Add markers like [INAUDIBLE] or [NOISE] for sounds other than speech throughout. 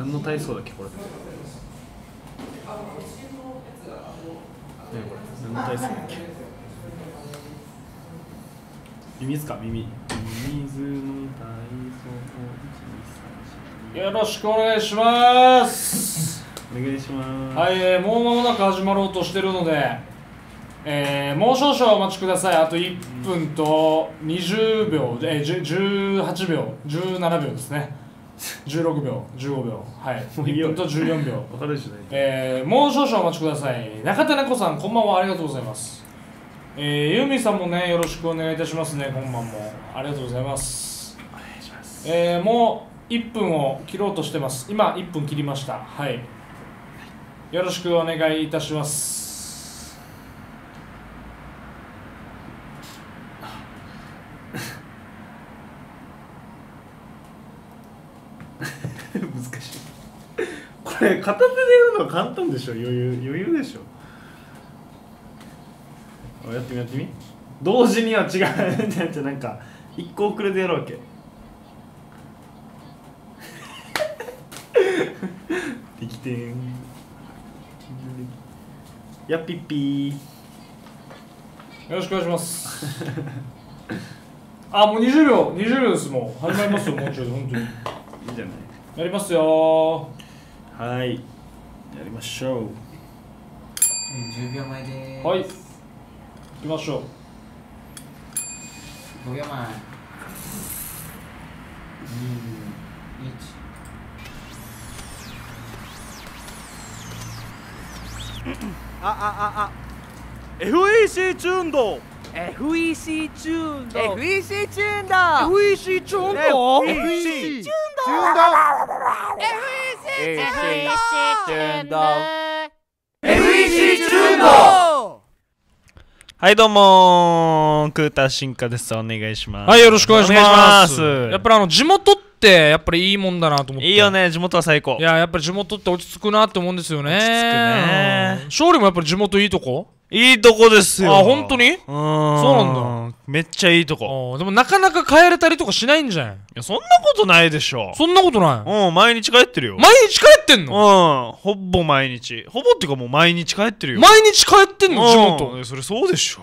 何の体操だっけこれ何の体操だっけか耳ミミズの体操よろしくお願いしますお願いしますはい、えー、もう間もなく始まろうとしてるのでえー、もう少々お待ちくださいあと1分と20秒、えー、18秒17秒ですね16秒15秒はいもう1分と14秒分かるえー、もう少々お待ちください中田猫子さんこんばんはありがとうございますえー、ユーミンさんもねよろしくお願いいたしますねこんばんもありがとうございますお願いしますえー、もう1分を切ろうとしてます今1分切りましたはいよろしくお願いいたします [LAUGHS] 片手でやるのは簡単でしょ余裕余裕でしょやってみやってみ同時には違うじゃじゃなんか一個遅れてやろうけてんやっぴっぴよろしくお願いしますあもう20秒20秒ですもう始まりますよもうちょい本当に [LAUGHS] いいじゃないやりますよはいやりましょう10秒前ですはい行きましょう5秒前21ああああ FEC チューンド FEC チューンド FEC チューンド FEC チューンド FEC チューンド FEC チューンド FEC FEC チューンドはいどうもクーター進化ですお願いしますはいよろしくお願いしますやっぱりあの地元ってやっぱりいいもんだなと思っていいよね地元は最高いややっぱり地元って落ち着くなって思うんですよね落ち着くね勝利もやっぱり地元いいとこいいとこですよあ本当にそうなんだめっちゃいいとこでもなかなか帰れたりとかしないんじゃんいやそんなことないでしょそんなことないうん毎日帰ってるよ毎日帰ってんのうんほぼ毎日ほぼっていうかもう毎日帰ってるよ毎日帰ってんの地元え、それそうでしょ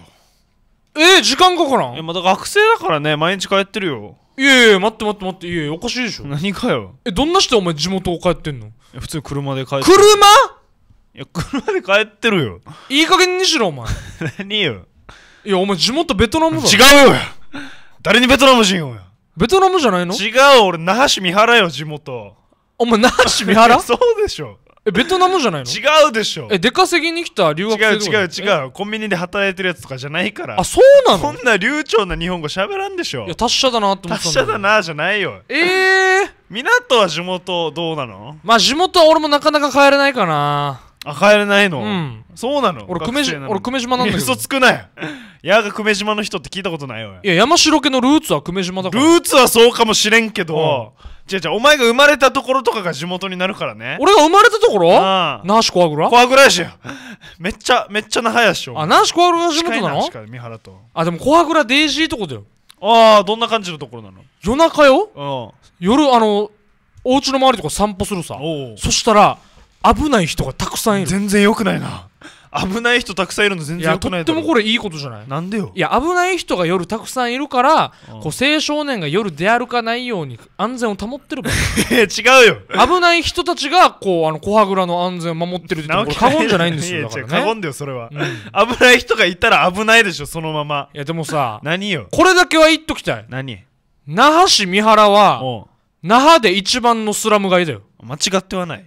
えー、時間かからんいやまだ学生だからね毎日帰ってるよいやいや待って待って待っていやいやおかしいでしょ何かよえどんな人お前地元を帰ってんの普通車で帰って車いや車で帰ってるよいい加減にしろお前 [LAUGHS] 何よいやお前地元ベトナムだ違うよ誰にベトナム人よベトナムじゃないの違う俺那覇市三原よ地元お前那覇市三原 [LAUGHS] そうでしょえベトナムじゃないの違うでしょえ出稼ぎに来た留学生違う違う違うコンビニで働いてるやつとかじゃないからあそうなのそんな流暢な日本語喋らんでしょいや達者だなって思った達者だなじゃないよええー、[LAUGHS] 港は地元どうなのまあ地元は俺もなかなか帰れないかなあ帰れないの、うん、そうなの俺久米島俺久米島なんだけど嘘つくなよ矢が久米島の人って聞いたことないよいや山城家のルーツは久米島だからルーツはそうかもしれんけど、違う違うお前が生まれたところとかが地元になるからね俺が生まれたところなあし小倉小ラやしめっちゃめっちゃ那覇やしょあなし小ラが地元なの近い三原とあでも小ラデイジーとこだよああどんな感じのところなの夜中よ、うん、夜あのお家の周りとか散歩するさそしたら危ない人がたくさんいる全然よくないな危ない人たくさんいるの全然よくないでもこれいいことじゃないなんでよいや危ない人が夜たくさんいるから、うん、こう青少年が夜出歩かないように安全を保ってる [LAUGHS] 違うよ危ない人たちがこうあのハグラの安全を守ってるって [LAUGHS] 過言じゃないんですよだから、ね、過言だよそれは、うん、危ない人がいたら危ないでしょそのままいやでもさ何よこれだけは言っときたい何那覇市三原は那覇で一番のスラム街だよ間違ってはない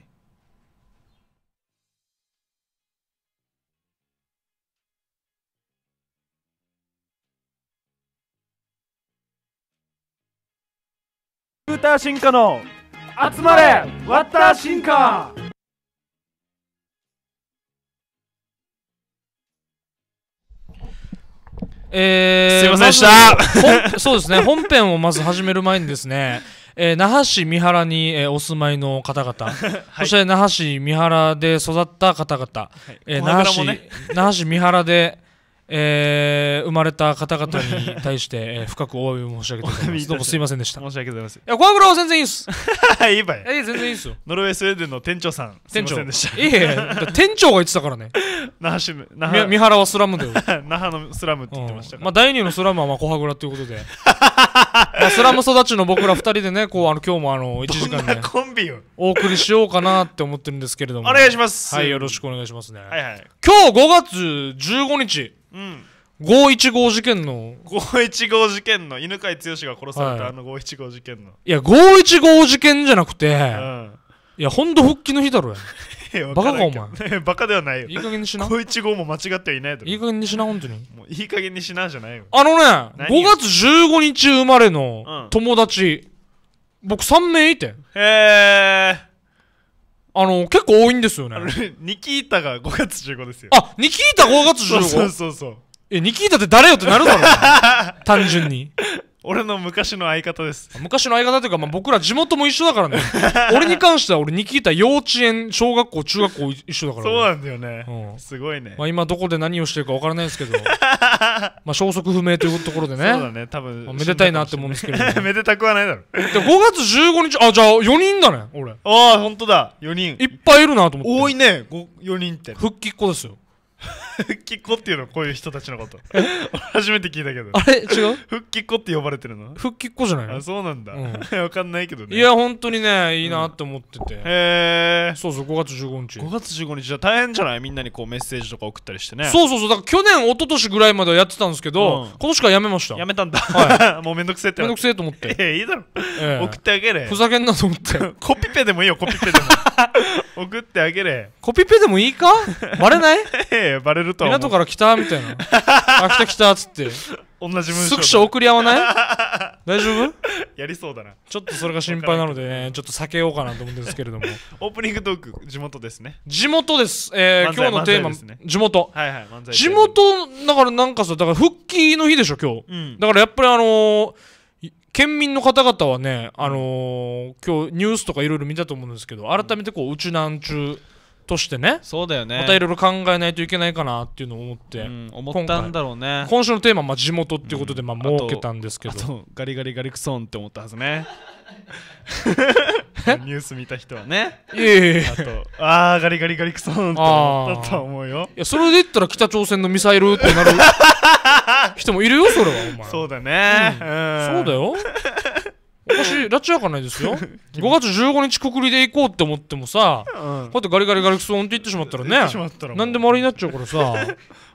ーター進化の集まれワッター進化えー、すいませんでした、[LAUGHS] そうですね本編をまず始める前にですね、えー、那覇市三原に、えーお住まいの方々、そして那覇市三原で育った方々、えー那覇市ね [LAUGHS] 那覇市三原でえー、生まれた方々に対して、[LAUGHS] えー、深くお詫び申し上げております。どうもすいませんでした。申し訳ございません。いや、怖ラは全然いいっす。[LAUGHS] いいばい。ええ、全然いいっすよ。ノルウェースウェーデンの店長さん、店長いいえい店長が言ってたからね。那覇市、那覇三原はスラムだよ。那 [LAUGHS] 覇のスラムって言ってました、うん、まあ、第二のスラムはまあ小羽倉ということで。まあ、スラム育ちの僕ら2人でね、こうあの今日もあの1時間ね、コンビをお送りしようかなって思ってるんですけれども、お願いします。はい、よろしくお願いしますね。はいはい、今日5月15日、うん515事件の515事件の犬飼剛が殺された、はい、あの515事件のいや515事件じゃなくて、うん、いやほんと復帰の日だろやバカかお前 [LAUGHS] バカではないよいい加減にしな515も間違ってはいないだろいい加減にしな本当にもういい加減にしなじゃないよあのね5月15日生まれの友達、うん、僕3名いてへえあの結構多いんですよねあのニキータが5月15ですよあニキータ5月15そうそうそうえニキータって誰よってなるだろう単純に俺の昔の相方です昔の相方というか、まあ、僕ら地元も一緒だからね [LAUGHS] 俺に関しては俺に聞いた幼稚園小学校中学校一緒だから、ね、そうなんだよね、うん、すごいね、まあ、今どこで何をしてるか分からないですけど [LAUGHS] まあ消息不明というところでねそうだね多分、まあ、めでたいなって思うんですけど、ね、[LAUGHS] めでたくはないだろで5月15日あじゃあ4人だね俺ああ本当だ4人いっぱいいるなと思って多いね4人って復帰っ子ですよ [LAUGHS] 復帰っ子っていうのこういう人たちのこと初めて聞いたけどあれ違う復帰っ子って呼ばれてるの復帰っ子じゃないのあそうなんだ、うん、分 [LAUGHS] かんないけどねいや本当にねいいなって思ってて、うん、へえそうそう5月15日5月15日じゃ大変じゃないみんなにこうメッセージとか送ったりしてねそうそうそうだから去年一昨年ぐらいまではやってたんですけど、うん、今年からやめましたやめたんだ、はい、[LAUGHS] もうめんどくせえってめんどくせえと思ってええいいだろ、えー、送ってあげれふざけんなと思ってコピペでもいいよコピペでも送ってあげれコピペでもいいかバレないええバレると港から来たみたいな。[LAUGHS] あ、来た来たっつって。同じ文章。スクショ送り合わない [LAUGHS] 大丈夫やりそうだな。ちょっとそれが心配なのでね、ちょっと避けようかなと思うんですけれども。[LAUGHS] オープニングトーク、地元ですね。地元です。えー、今日のテーマ、ね、地元。はいはい、漫才。地元、だからなんかさ、だから復帰の日でしょ、今日。うん、だからやっぱりあのー県民の方々はね、あのー、今日ニュースとかいろいろ見たと思うんですけど改めてこううちなんちゅうとしてねそうだよねまたいろいろ考えないといけないかなっていうのを思って、うん、思ったんだろうね今週のテーマまあ地元っていうことでまあ設けたんですけど、ガリガリガリクソンって思ったはずね [LAUGHS] ニュース見た人はねいやいやいやあとあーガリガリガリクソンって思ったと思うよいやそれで言ったら北朝鮮のミサイルってなる人もいるよそれはお前 [LAUGHS] そうだね、うん、そうだよ私拉致やかないですよ5 [LAUGHS] 月15日くくりで行こうって思ってもさ、うん、こうやってガリガリガリクソンって言ってしまったらね何でもあれになっちゃうからさ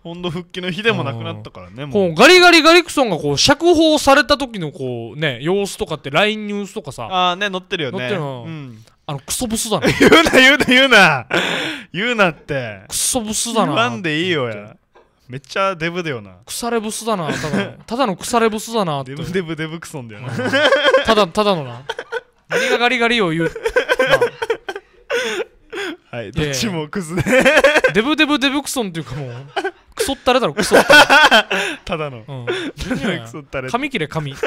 温度復帰の日でもなくなったからね、うん、もうガリガリガリクソンがこう釈放された時のこうね様子とかって LINE ニュースとかさああね載ってるよね載ってるの、うん、あのクソブスだな言うな言うな言うな言うなってクソブスだな言わんでいいよやめっちゃデブだよな腐れブスだなただのただの腐れブスだなデブデブデブクソンだよなただただのな何がガリガリを言うはいどっちもクズデブデブデブクソンっていうかもうクソったれだろクソったれただの、うん、クソったれ髪切れ髪まず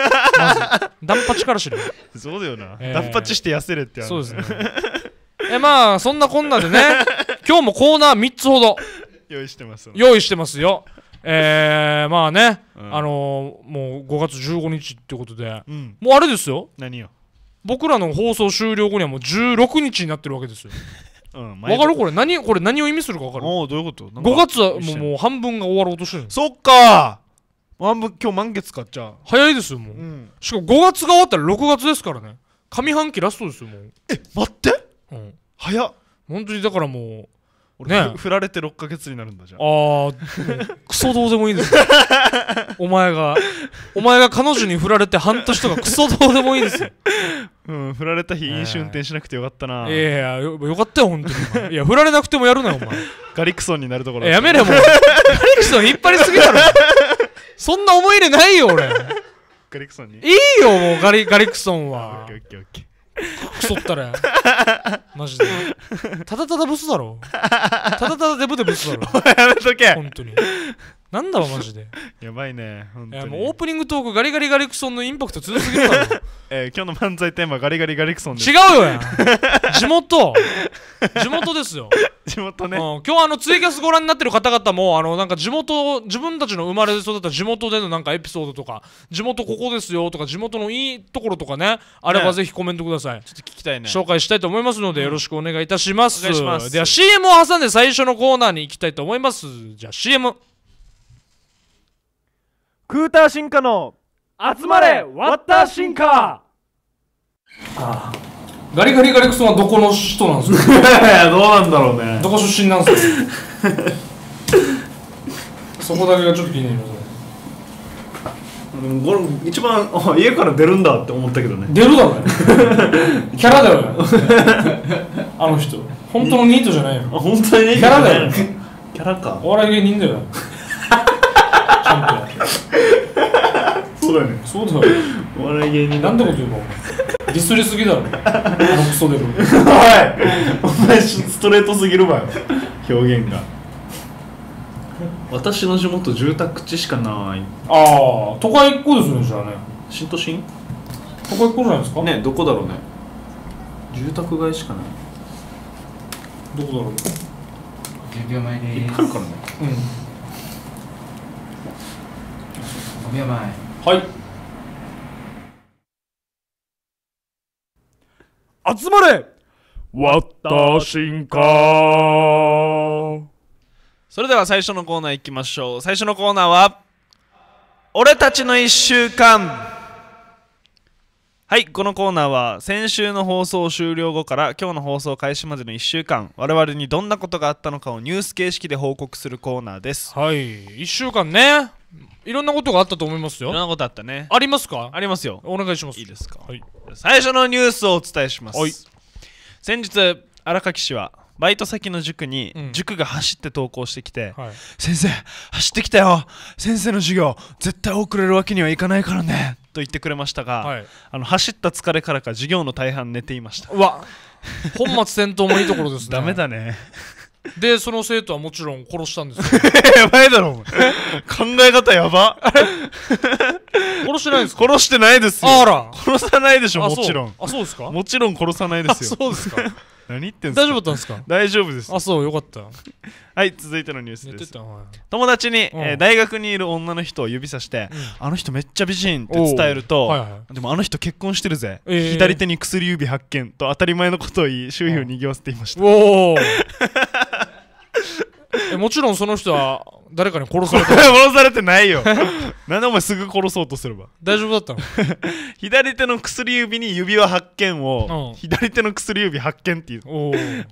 ダンパチからしろそうだよな、えー、ダンパチして痩せれってそうですねえまあそんなこんなでね今日もコーナー3つほど用意してます用意してますよえー、[LAUGHS] まあね、うん、あのー、もう5月15日ってことで、うん、もうあれですよ何よ僕らの放送終了後にはもう16日になってるわけですよ [LAUGHS] うん、分かるこれ何これ何を意味するか分かるおどういうこと5月はもうもう半分が終わろうとしてるそっか半分今日満月かっちゃ早いですよもう、うん、しかも5月が終わったら6月ですからね上半期ラストですよもうえ待って、うん、早っ本当にだからもう俺、ね、振られて6か月になるんだじゃんああクソどうでもいいですよ [LAUGHS] お前がお前が彼女に振られて半年とかクソどうでもいいですよ [LAUGHS] うん振られた日、飲酒運転しなくてよかったないやいやよよかったよ本当にいや振られなくてもやるなよお前ガリクソンになるところやめれもうガリクソン引っ張りすぎだろそんな思い入れないよ俺ガリクソンにいいよもうガリガリクソンはオッケーオッケーオッケークソったれマジでただただブスだろただただデブでブスだろやめとけ本当になんだろマジで [LAUGHS] やばいね本当にいやもうオープニングトークガリガリガリクソンのインパクト強すぎるだろ、[LAUGHS] えー、今日の漫才テーマガリガリガリクソンです違うよや [LAUGHS] 地元地元ですよ地元ね、うん、今日あのツイキャスご覧になってる方々もあのなんか地元自分たちの生まれ育った地元でのなんかエピソードとか地元ここですよとか地元のいいところとかねあればぜひコメントください、ね、ちょっと聞きたいね紹介したいと思いますので、よろしくお願いいたします、うん、お願いしますでは CM を挟んで最初のコーナーに行きたいと思いますじゃあ CM クーター進化の集まれワッター進化ああガリガリガリクソンはどこの人なんですか [LAUGHS] どうなんだろうねどこ出身なんですか [LAUGHS] そこだけがちょっと気になりますね一番あ [LAUGHS] 家から出るんだって思ったけどね出るだろ、ね、キャラだよ、ね、あの人本当のニートじゃないよあ本当にキャラだよキャラかお笑い芸人だよ [LAUGHS] そうだよねそうだよお笑い芸人なんてこと言うの。ディスりすぎだろクソでもおいお前ストレートすぎるわよ表現が私の地元住宅地しかないああ都会っ個ですねじゃあね新都心都会っ個じゃないですかねどこだろうね住宅街しかないどこだろう10秒前でいっぱいあるからねうん5秒前はい集まれたそれでは最初のコーナーいきましょう最初のコーナーは俺たちの1週間はいこのコーナーは先週の放送終了後から今日の放送開始までの1週間我々にどんなことがあったのかをニュース形式で報告するコーナーですはい1週間ねいろんなことがあったと思いますよいろんなことあったねありますかありますよお願いしますいいですか、はい、最初のニュースをお伝えします、はい、先日荒垣氏はバイト先の塾に、塾が走って登校してきて、はい、先生走ってきたよ先生の授業絶対遅れるわけにはいかないからねと言ってくれましたが、はい、あの走った疲れからか授業の大半寝ていましたうわ本末転倒もいいところですね [LAUGHS] ダメだねでその生徒はもちろん殺したんですよ [LAUGHS] やばいだろお前考え方やば殺してないんですか殺してないですよあら殺さないでしょもちろんあそうですかもちろん殺さないですよそうですか何言ってんすか大丈夫だったんですか大丈夫ですあそうよかったはい続いてのニュースです友達に、えー、大学にいる女の人を指さして、うん、あの人めっちゃ美人って伝えると、はいはい、でもあの人結婚してるぜ、えー、左手に薬指発見と当たり前のことを言い周囲をにぎわせていましたおお [LAUGHS] もちろんその人は誰かに殺されて [LAUGHS] 殺されてないよ [LAUGHS] なんでお前すぐ殺そうとすれば大丈夫だったの [LAUGHS] 左手の薬指に指輪発見を、うん、左手の薬指発見っていう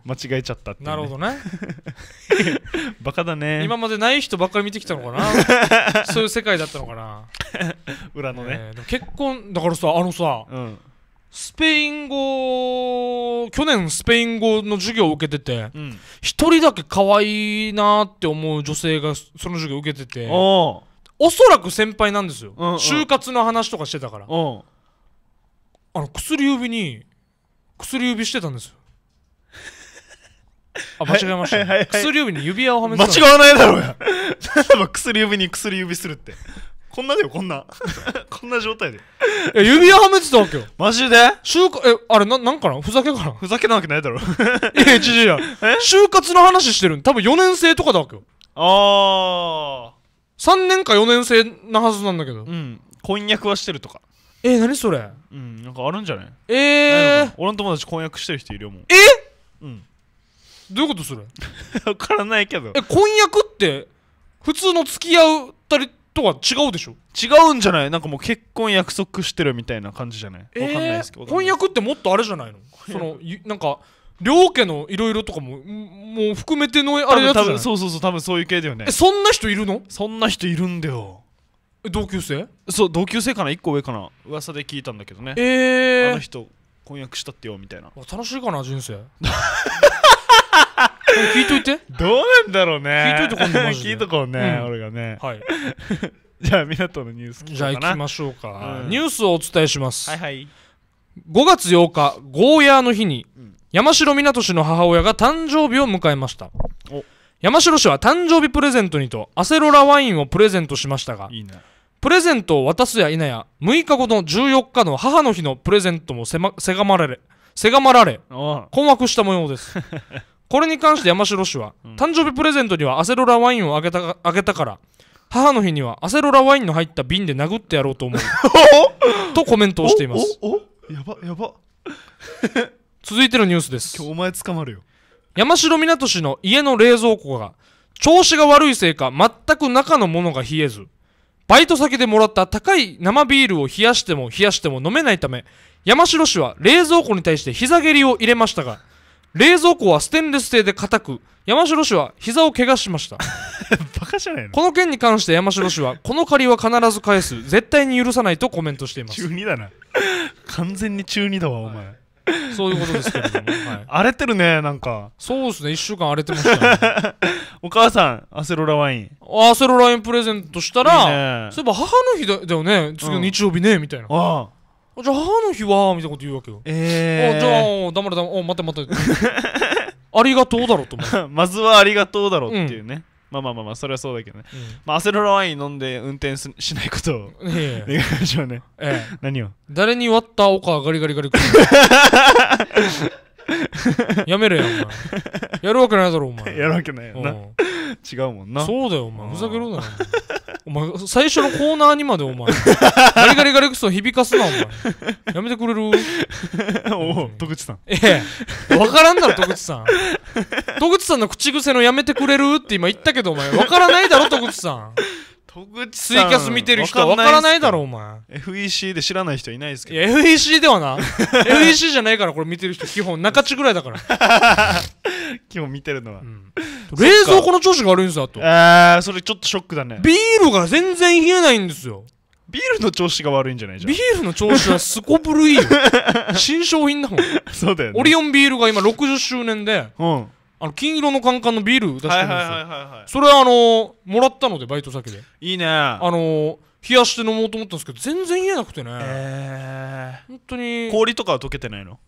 間違えちゃったって、ね、なるほどねバカだね今までない人ばっかり見てきたのかなそういう世界だったのかな裏のね、えー、結婚だからさあのさ、うんスペイン語去年スペイン語の授業を受けてて一、人だけ可愛いなって思う女性がその授業を受けてておそらく先輩なんですよ、就活の話とかしてたからあの薬指に薬指してたんですよあ、間違えました、薬指に指輪をはめてた間違わないだろうや [LAUGHS] 薬指に薬指するってこんなだよこんな [LAUGHS] こんな状態でえ指輪はめてたわけよマジで就活えあれななんかなふざけかなふざけなわけないだろ [LAUGHS] いや違う違う就活の話してるん多分4年生とかだわけよああ3年か4年生なはずなんだけどうん婚約はしてるとかえー、何それうんなんかあるんじゃないええー、俺の友達婚約してる人いるよもうえうんどういうことする分からないけどえ婚約って普通の付き合うたりとは違うでしょ違うんじゃないなんかもう結婚約束してるみたいな感じじゃないわ、えー、かんないですけど翻訳ってもっとあれじゃないのそのなんか両家のいろいろとかももう含めてのあれやつじゃないそうそうそう多分そういう系だよねえそんな人いるのそんな人いるんだよ同級生そう同級生かな1個上かな噂で聞いたんだけどねえー、あの人婚約したってよみたいな楽しいかな人生 [LAUGHS] 聞いといてどうなんだろうね聞いといてこんな聞いとこうね、うん俺がねはい [LAUGHS] じゃあ港のニュース聞じゃあ行きましょうか、うんニュースをお伝えします、はいはい5月8日ゴーヤーの日に、うん山城湊氏の母親が誕生日を迎えましたお山城氏は誕生日プレゼントにとアセロラワインをプレゼントしましたがいいなプレゼントを渡すや否や6日後の14日の母の日のプレゼントもせ,、ま、せがまられせがまられ困惑した模様です [LAUGHS] これに関して山城氏は、うん、誕生日プレゼントにはアセロラワインをあげたあげたから母の日にはアセロラワインの入った瓶で殴ってやろうと思う [LAUGHS] とコメントをしていますおおやばやば続いてのニュースです今日お前捕まるよ山城湊市の家の冷蔵庫が調子が悪いせいか全く中のものが冷えずバイト先でもらった高い生ビールを冷やしても冷やしても飲めないため山城氏は冷蔵庫に対して膝蹴りを入れましたが冷蔵庫はステンレス製で硬く山城氏は膝を怪我しました [LAUGHS] バカじゃないのこの件に関して山城氏はこの借りは必ず返す絶対に許さないとコメントしています中だな完全に中二だわお前、はい、そういうことですけども、はい、[LAUGHS] 荒れてるねなんかそうですね1週間荒れてました、ね、[LAUGHS] お母さんアセロラワインアセロラワインプレゼントしたらそういえば母の日だよね次の日曜日ね、うん、みたいなああじゃあ母の日はみたいなこと言うわけよええー、じゃあ黙れ黙れお待って待って [LAUGHS] ありがとうだろと思う [LAUGHS] まずはありがとうだろっていうね、うんまあまあまあまあそれはそうだけどね、うん、まあアセロラワイン飲んで運転しないことを [LAUGHS] 願いましょうね、ええ、何を誰に割ったおかガリガリガリ [LAUGHS] やめろよお前やるわけないだろお前 [LAUGHS] やるわけないよな、違うもんなそうだよお前ふざけろなよお前最初のコーナーにまでお前 [LAUGHS] ガリガリガリクソ響かすなお前やめてくれるおお徳地さんええ分からんだろ徳地さん徳地さんの口癖のやめてくれるって今言ったけどお前分からないだろ徳地さん戸口さんツイキャス見てる人は分からないだろお前 FEC で知らない人いないですけいや FEC ではな FEC [LAUGHS] じゃないからこれ見てる人基本中地ぐらいだから、基 [LAUGHS] 本見てるのは、うん冷蔵庫の調子が悪いんですよあとえーそれちょっとショックだねビールが全然冷えないんですよビールの調子が悪いんじゃないじゃビールの調子はすこぶるいいよ新商品だもん [LAUGHS] そうだよねオリオンビールが今60周年でうんあの金色のカンカンのビール出してるんですよ、はいはいはいはい、それはあのー、もらったのでバイト先でいいねあのー、冷やして飲もうと思ったんですけど全然言えなくてねえー、本当に氷とかは溶けてないの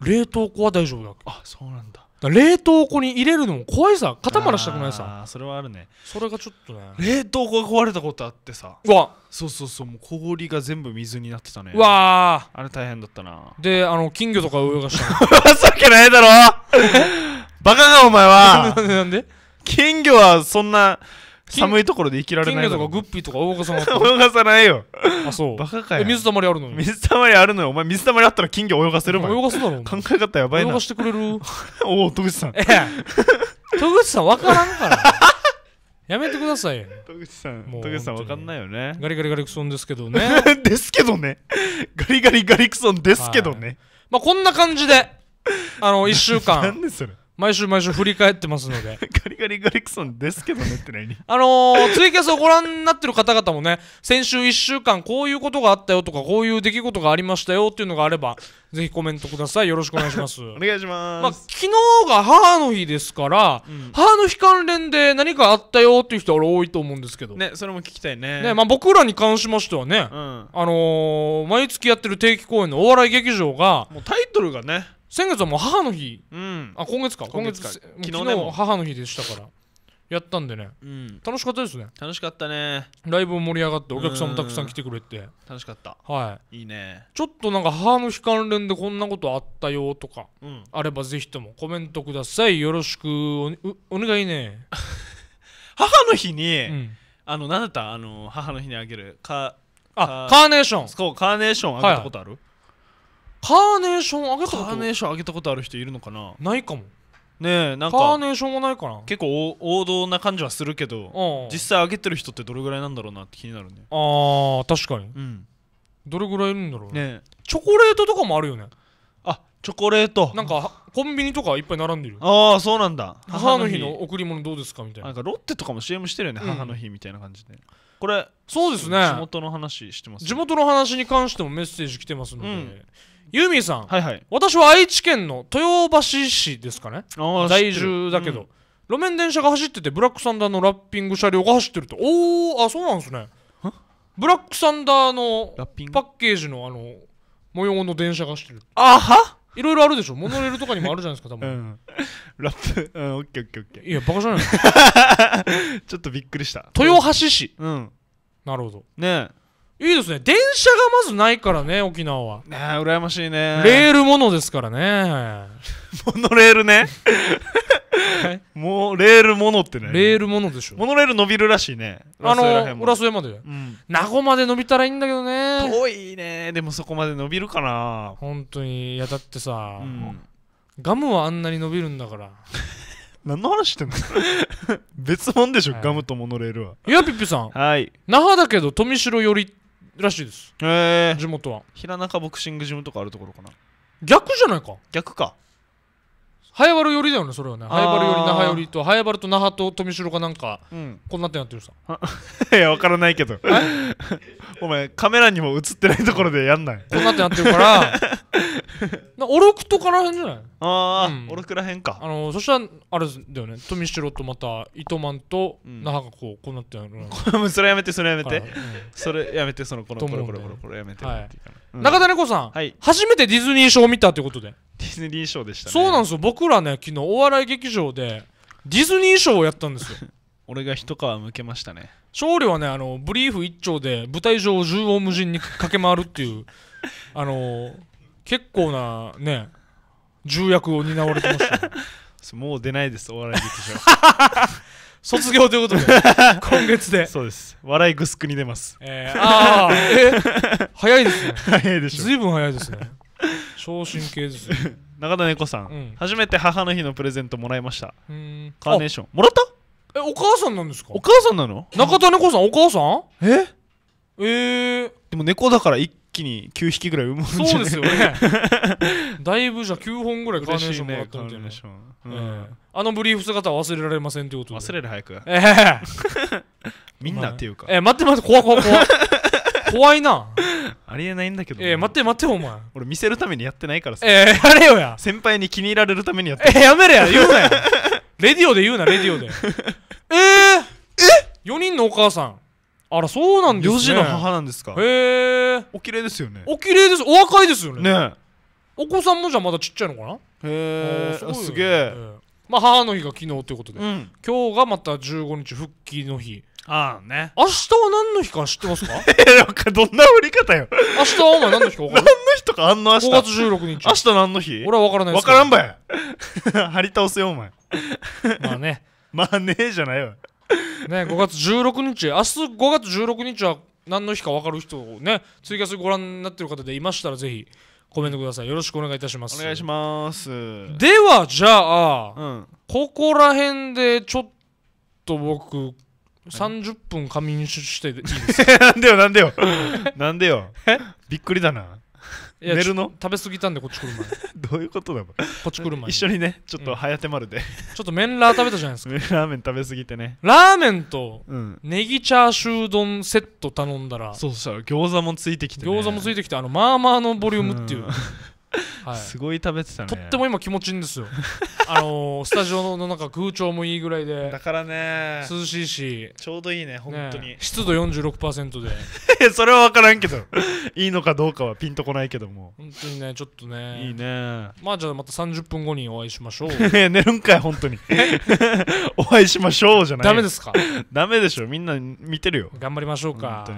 冷凍庫は大丈夫だあそうなんだ冷凍庫に入れるのも怖いさ肩まらしたくないさあそれはあるねそれがちょっとね冷凍庫が壊れたことあってさわそうそうそうもう氷が全部水になってたねわああれ大変だったなであの金魚とか泳がしたのそわ [LAUGHS] けないだろバカかお前はなんでなんで金魚はそんな寒いところで生きられない金魚とかグッピーとか動かさない泳がさないよあそうバカかよ水たまりあるの水たまりあるのよお前水たまりあったら金魚泳がせるもん泳がすだろ考え方やばいな泳がしてくれる [LAUGHS] おお戸口さんええ戸口さん分からんから [LAUGHS] やめてください戸口さん戸口さん分かんないよねガリガリガリクソンですけどねですけどねガリガリガリクソンですけどね、はい、まあこんな感じであの1週間何でそれ毎週毎週振り返ってますので [LAUGHS] ガリガリガリクソンですけどねって何あのー、ツイキャスをご覧になってる方々もね先週1週間こういうことがあったよとかこういう出来事がありましたよっていうのがあればぜひコメントくださいよろしくお願いします [LAUGHS] お願いします、まあ、昨日が母の日ですから、うん、母の日関連で何かあったよっていう人は俺多いと思うんですけどねそれも聞きたいねね、まあ、僕らに関しましてはね、うん、あのー、毎月やってる定期公演のお笑い劇場がもうタイトルがね先月はもう母の日、うん、あ今月か今月昨日母の日でしたからやったんでね、うん、楽しかったですね楽しかったねライブも盛り上がってお客さんもたくさん来てくれて楽しかったはいいいねちょっとなんか母の日関連でこんなことあったよとか、うん、あればぜひともコメントくださいよろしくお願いね [LAUGHS] 母の日に、うん、あの何だったあの母の日にあげるかあカーネーションそうカーネーションあげたことある、はいカーネーションあげたことカーネーションあげたことある人いるのかなないかもねえなんかカーネーションもないかな結構王道な感じはするけど実際あげてる人ってどれぐらいなんだろうなって気になるねあ確かに、うん、どれぐらいいるんだろうねチョコレートとかもあるよねあチョコレートなんかコンビニとかいっぱい並んでるああそうなんだ母の日の贈り物どうですかみたいななんかロッテとかも CM してるよね、うん、母の日みたいな感じでこれそうですね地元の話してます、地元の話に関してもメッセージ来てますので、うんユーミンさん、はいはい、私は愛知県の豊橋市ですかね在住だけど、うん、路面電車が走っててブラックサンダーのラッピング車両が走ってるとおおあそうなんですねブラックサンダーのパッケージのあの模様の電車が走ってるあはいろいろあるでしょモノレールとかにもあるじゃないですか多分、うん、ラップうんオッケーオッケーオッケーいやバカじゃない [LAUGHS] ちょっとびっくりした豊橋市、うん、なるほどねえいいですね電車がまずないからね沖縄はね羨ましいねレールものですからね [LAUGHS] モノレールねもうレールものってねレールものでしょモノレール伸びるらしいねあの浦添まで、うん、名護まで伸びたらいいんだけどね遠いねでもそこまで伸びるかな本当にいやだってさ、うん、ガムはあんなに伸びるんだから [LAUGHS] 何の話してんの [LAUGHS] 別もんでしょ、はい、ガムとモノレールはいやピッピさんはい那覇だけど富城寄りってらしいですへえ地元は平中ボクシングジムとかあるところかな逆じゃないか逆か早原寄りだよねそれはね早原寄り那覇寄りと早原と那覇と富城かなんか、うん、こんな手やってるさ [LAUGHS] いや分からないけどお前カメラにも映ってないところでやんないこんな手やってるから [LAUGHS] [LAUGHS] なオロクとからへんじゃないああ、うん、オロクらへんかあのそしたらあれだよね富城とまた糸満と那覇がこうこうなってるそれやめてそれやめて、うん、それやめてそのこのこれこれこれこれやめて、はいうん、中田猫さん、はい、初めてディズニーショーを見たということでディズニーショーでしたねそうなんですよ僕らね昨日お笑い劇場でディズニーショーをやったんですよ [LAUGHS] 俺が一皮むけましたね勝利はねあのブリーフ一丁で舞台上を縦横無尽に駆け回るっていうあの結構なね重役を担われてました、ね、[LAUGHS] もう出ないですお笑い劇場 [LAUGHS] 卒業ということで [LAUGHS] 今月でそうです笑いグスクに出ますえー、ああえー、早いですね早いでしょ随分早いですね昇進系ですね中田猫さん、うん、初めて母の日のプレゼントもらいましたカーネーションもらったえお母さんなんですかお母さんなの中田猫さんお母さんええー、でも猫だから一気に9匹ぐらい産むんじゃないそうですよねだいぶじゃ9本ぐらいカーネーションもらったみたいな、ねうんえー、あのブリーフ姿は忘れられませんってこと忘れる早くえー、みんなっていうかえー、待って待って怖怖怖怖いなありえないんだけどえー、待って待ってお前俺見せるためにやってないからさえー、やれよや先輩に気に入られるためにやってえー、やめれや言うなよレディオで言うなレディオでえー、え4人のお母さんあらそうなんですね4時の母なんですかへえお綺麗ですよねお綺麗ですお若いですよねねお子さんもじゃまだちっちゃいのかなへえす,、げえまあ母の日が昨日ということで、今日がまた15日復帰の日ああね明日は何の日か知ってますか [LAUGHS] えなんかどんな降り方よ明日はお前何の日か分かる [LAUGHS] 何の日とかあんの明日5月16日明日何の日俺は分からないです分からんばい [LAUGHS] 張り倒せよお前まあねまあねえじゃないわね5月16日明日5月16日は何の日か分かる人をね追加するご覧になってる方でいましたらぜひコメントくださいよろしくお願いいたしますお願いしますではじゃあ、うん、ここら辺でちょっと僕30分仮眠していいですか [LAUGHS] なんでよなんでよなんでよびっくりだな寝るの食べ過ぎたんでこっち来る前 [LAUGHS] どういうことだろこっち来る前一緒にねちょっと早手丸で、うん、ちょっと麺ラー食べたじゃないですか [LAUGHS] ラーメン食べ過ぎてねラーメンとネギチャーシュー丼セット頼んだら、そうそう餃子もついてきて、ね、餃子もついてきてあのまあまあのボリュームっていう、うんはい、すごい食べてたねとっても今気持ちいいんですよ [LAUGHS] あのー、スタジオの中空調もいいぐらいでだからね涼しいしちょうどいいね本当に、ね、湿度46%で [LAUGHS] それは分からんけど [LAUGHS] いいのかどうかはピンとこないけども本当にねちょっとねいいねまあじゃあまた30分後にお会いしましょう寝るんかい本当にお会いしましょうじゃないダメですかダメでしょみんな見てるよ頑張りましょうか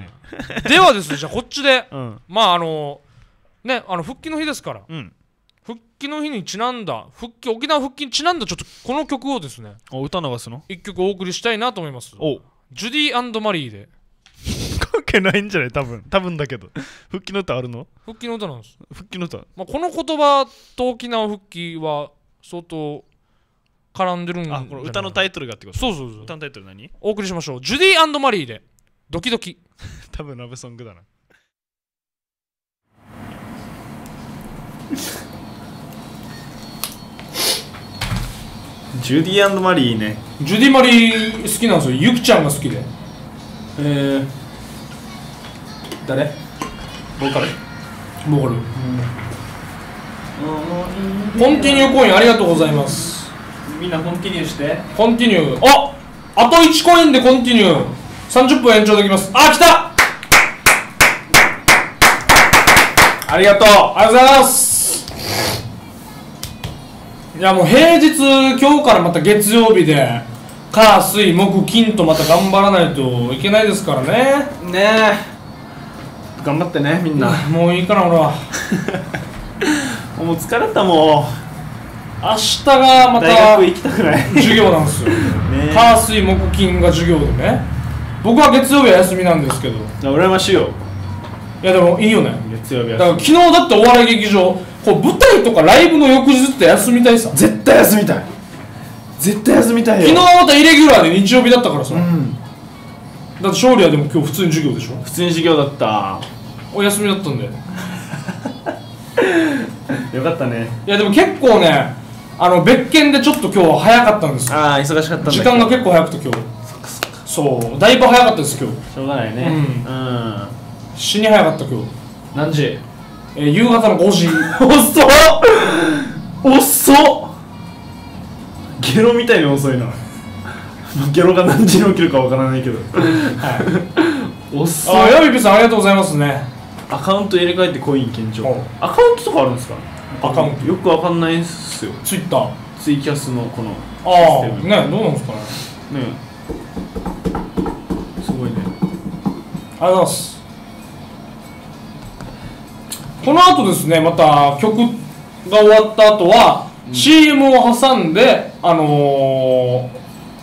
ではですねじゃあこっちで、うん、まああのーねあの復帰の日ですから、うん復帰の日にちなんだ復帰沖縄復帰にちなんだちょっとこの曲をですねあ歌流すの一曲お送りしたいなと思いますおジュディマリーで [LAUGHS] 関係ないんじゃない多分多分だけど復帰の歌あるの復帰の歌なんです、復帰の歌まあ、この言葉と沖縄復帰は相当絡んでるんじなあこの歌のタイトルがってことそうそうそう歌のタイトル何お送りしましょうジュディマリーでドキドキ [LAUGHS] 多分ラブソングだなジュディマリーねジュディマリー好きなんですよゆくちゃんが好きでえー、誰ボーカルボーカル、うん、コンティニューコインありがとうございますみんなコンティニューしてコンティニューああと1コインでコンティニュー30分延長できますあ来たありがとうありがとうございますいやもう平日今日からまた月曜日で火水木金とまた頑張らないといけないですからねねえ頑張ってねみんな [LAUGHS] もういいかな俺は [LAUGHS] もう疲れたもう明日がまた大学行きたくない授業なんですよ [LAUGHS] 火水木金が授業でね僕は月曜日は休みなんですけど羨ましいよいやでもいいよね月曜日だから昨日だってお笑い劇場こう舞台とかライブの翌日って休みたいさ絶対休みたい絶対休みたいよ昨日はまたイレギュラーで日曜日だったからさ、うん、だって勝利はでも今日普通に授業でしょ普通に授業だったお休みだったんで [LAUGHS] よかったねいやでも結構ねあの別件でちょっと今日は早かったんですああ忙しかった時間が結構早くて今日そうだいぶ早かったです今日しょうがないねうん、うん、死に早かった今日何時えー、夕方の5時遅っ遅っゲロみたいに遅いなゲロが何時に起きるかわからないけどはい遅っあやびぴさんありがとうございますねアカウント入れ替えてコイン検証アカウントとかあるんですかアカウントよくわかんないっすよツイッターツイキャスのこのああねどうなんですかねねすごいねありがとうございますこの後ですねまた曲が終わった後は、CM を挟んであの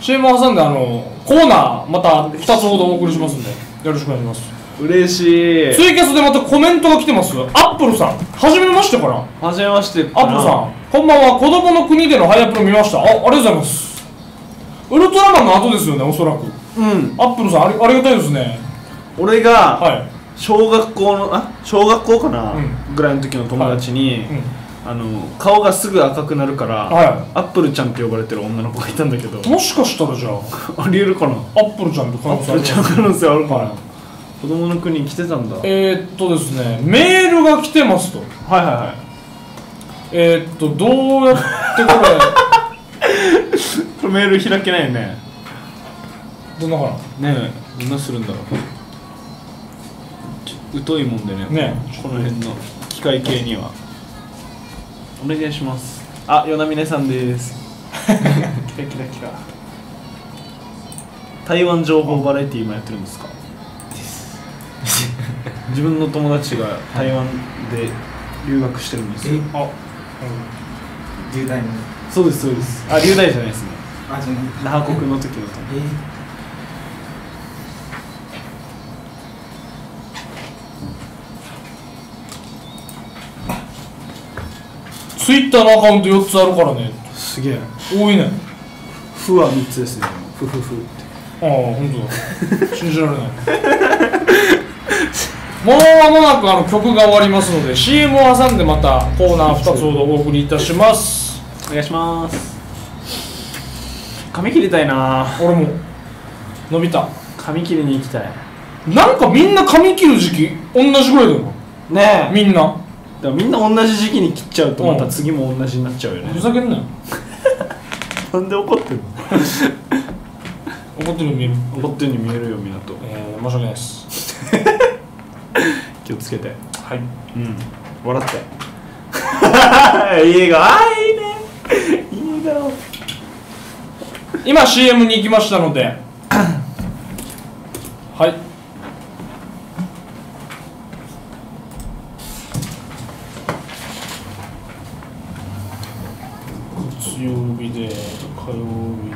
ー、CM を挟んであのー、コーナーまた2つほどお送りしますんでよろしくお願いします嬉しいツイキャスでまたコメントが来てますアップルさんはじめましてかなはじめましてアップルさんこんばんは子供の国でのハイアップ見ましたあありがとうございますウルトラマンの後ですよねおそらくうんアップルさんありありがたいですね俺が、はい、小学校のあ小学校かな、ぐらいの時の友達に、あの顔がすぐ赤くなるから、アップルちゃんって呼ばれてる女の子がいたんだけどもしかしたらじゃあ [LAUGHS] ありえるかなアップルちゃんって可能性あるちゃん可能性あるかな、はい、子供の国来てたんだえー、っとですねメールが来てますとはいはいはいえー、っとどうやってこれ [LAUGHS] これメール開けないよねどんなかなねえどんなするんだろう疎いもんでねねこの辺の機械系にはお願いしますあ与那嶺さんですキラキラキラ台湾情報バラエティーもやってるんですか自分の友達が台湾で留学してるんですよあ、うん、留大のそうですそうですあ留大じゃないですねあじゃあ那覇国の時の友達ターのアカウント4つあるからねすげえ多いねふは3つですねふふふってああ本当だ信じられないもう間もなくあの曲が終わりますので CM を挟んでまたコーナー2つほどお送りいたしますお願いします髪切りたいな俺も伸びた髪切りに行きたいなんかみんな髪切る時期同じぐらいだよなねえみんなだからみんな同じ時期に切っちゃうとまた次も同じになっちゃうよね、ふざけんなよ [LAUGHS] なんで怒ってるの怒ってるに見える怒ってるよに見えるよ湊えー、申し訳ないです [LAUGHS] 気をつけてはいうん笑っていい [LAUGHS] があいいねいいだろ今 CM に行きましたのではい还有。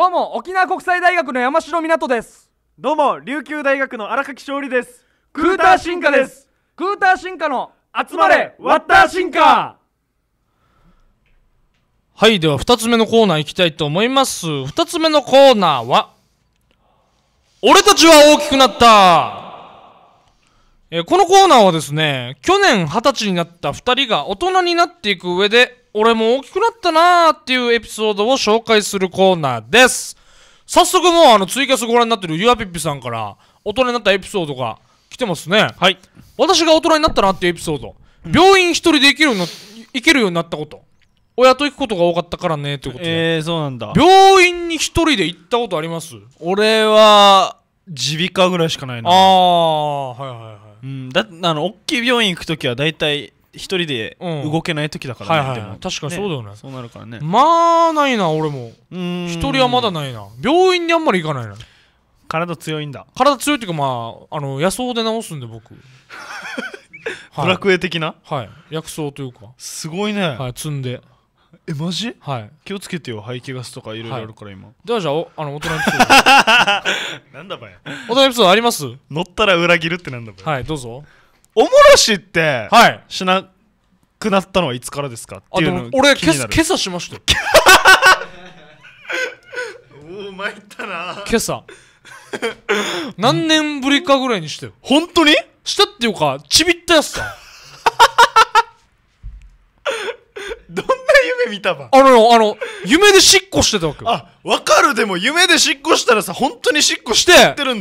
どうも沖縄国際大学の山城湊ですどうも琉球大学の荒垣勝利ですクーター進化ですクーター進化の集まれワッター進化はいでは2つ目のコーナー行きたいと思います2つ目のコーナーは俺たちは大きくなったえこのコーナーはですね、去年20歳になった2人が大人になっていく上で、俺も大きくなったなーっていうエピソードを紹介するコーナーです。早速もうあのツイキャスご覧になってるゆアピッピさんから大人になったエピソードが来てますね。はい。私が大人になったなっていうエピソード。うん、病院一人で行けるようにな、行けるようになったこと。親と行くことが多かったからねってことえー、そうなんだ。病院に一人で行ったことあります俺は、耳鼻科ぐらいしかないな。ああ、はいはいはい。うん、だあの、大きい病院行くときは大体、一人で動けない時だからね、うんはいはい、確かにそうだよね、ね、そうなるからねまあないな俺も一人はまだないな病院にあんまり行かないな体強いんだ体強いっていうかまああの野草で治すんで僕ド [LAUGHS] ラクエ的なはい薬草というかすごいねはい積んでえマジはい気をつけてよ排気ガスとかいろいろあるから今、はい、ではじゃあおあの大人エピソードなんだばや大人エピソードあります乗ったら裏切るってなんだばやはいどうぞおもろしってはいしなくなったのはいつからですかっていうの俺今朝今朝しましたよおお参ったな今朝何年ぶりかぐらいにしてよ本当にしたっていうかちびったやつさ [LAUGHS] どんな夢見たばあのあの夢でしっこしてたわけよあわかるでも夢でしっこしたらさ本当にしっこしてちょっ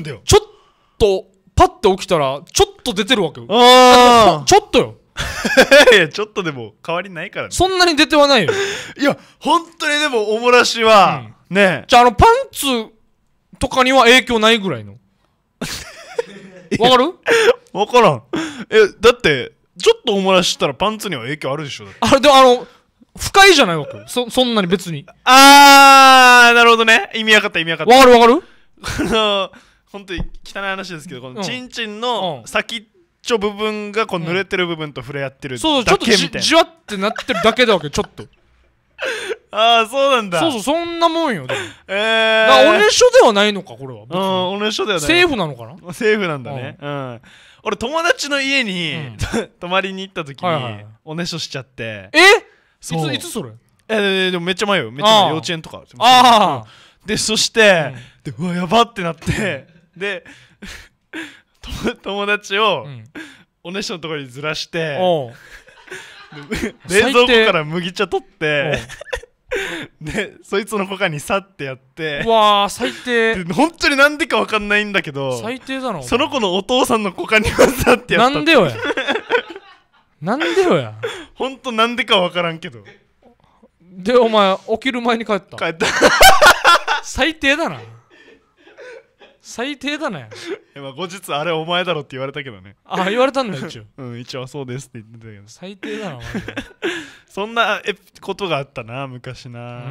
とパッて起きたらちょっと出てるわけよああちょっとよ [LAUGHS] いやちょっとでも変わりないからねそんなに出てはないよいや本当にでもおもらしは、うん、ねじゃああのパンツとかには影響ないぐらいの [LAUGHS] わかるわからんえだってちょっとおもらししたらパンツには影響あるでしょあれでもあの不快じゃないわけそそんなに別にああなるほどね意味分かった意味分かったわかるわかるの本当に汚い話ですけどこのチンチンの先っちょ部分がこう濡れてる部分と触れ合ってるだけうみたそいうちょっとじじわってなってるだけだわけちょっと [LAUGHS] ああそうなんだそうそうそんなもんよでもええおねしょではないのかこれはうんおねしょはないセーフなのかなセーフなんだねうん俺友達の家に [LAUGHS] 泊まりに行った時はいはにいおねしょしちゃってえそういついつそれえーでもめっちゃ迷うめっちゃ幼稚園とかああでそして、でうわやばってなってで友達をおねしょのところにずらして、冷蔵庫から麦茶取ってでそいつのほかにさってやってわあ最低本当になんでか分かんないんだけど最低だろその子のお父さんのほかにさってやったなんでよやなんでよや本当なんでか分からんけどでお前起きる前に帰った帰った最低だな最低だね今 [LAUGHS] まあ後日あれお前だろって言われたけどねあ言われたんだ一応 [LAUGHS] うん一応そうですって言ってたけど最低だな [LAUGHS] そんなえことがあったな昔な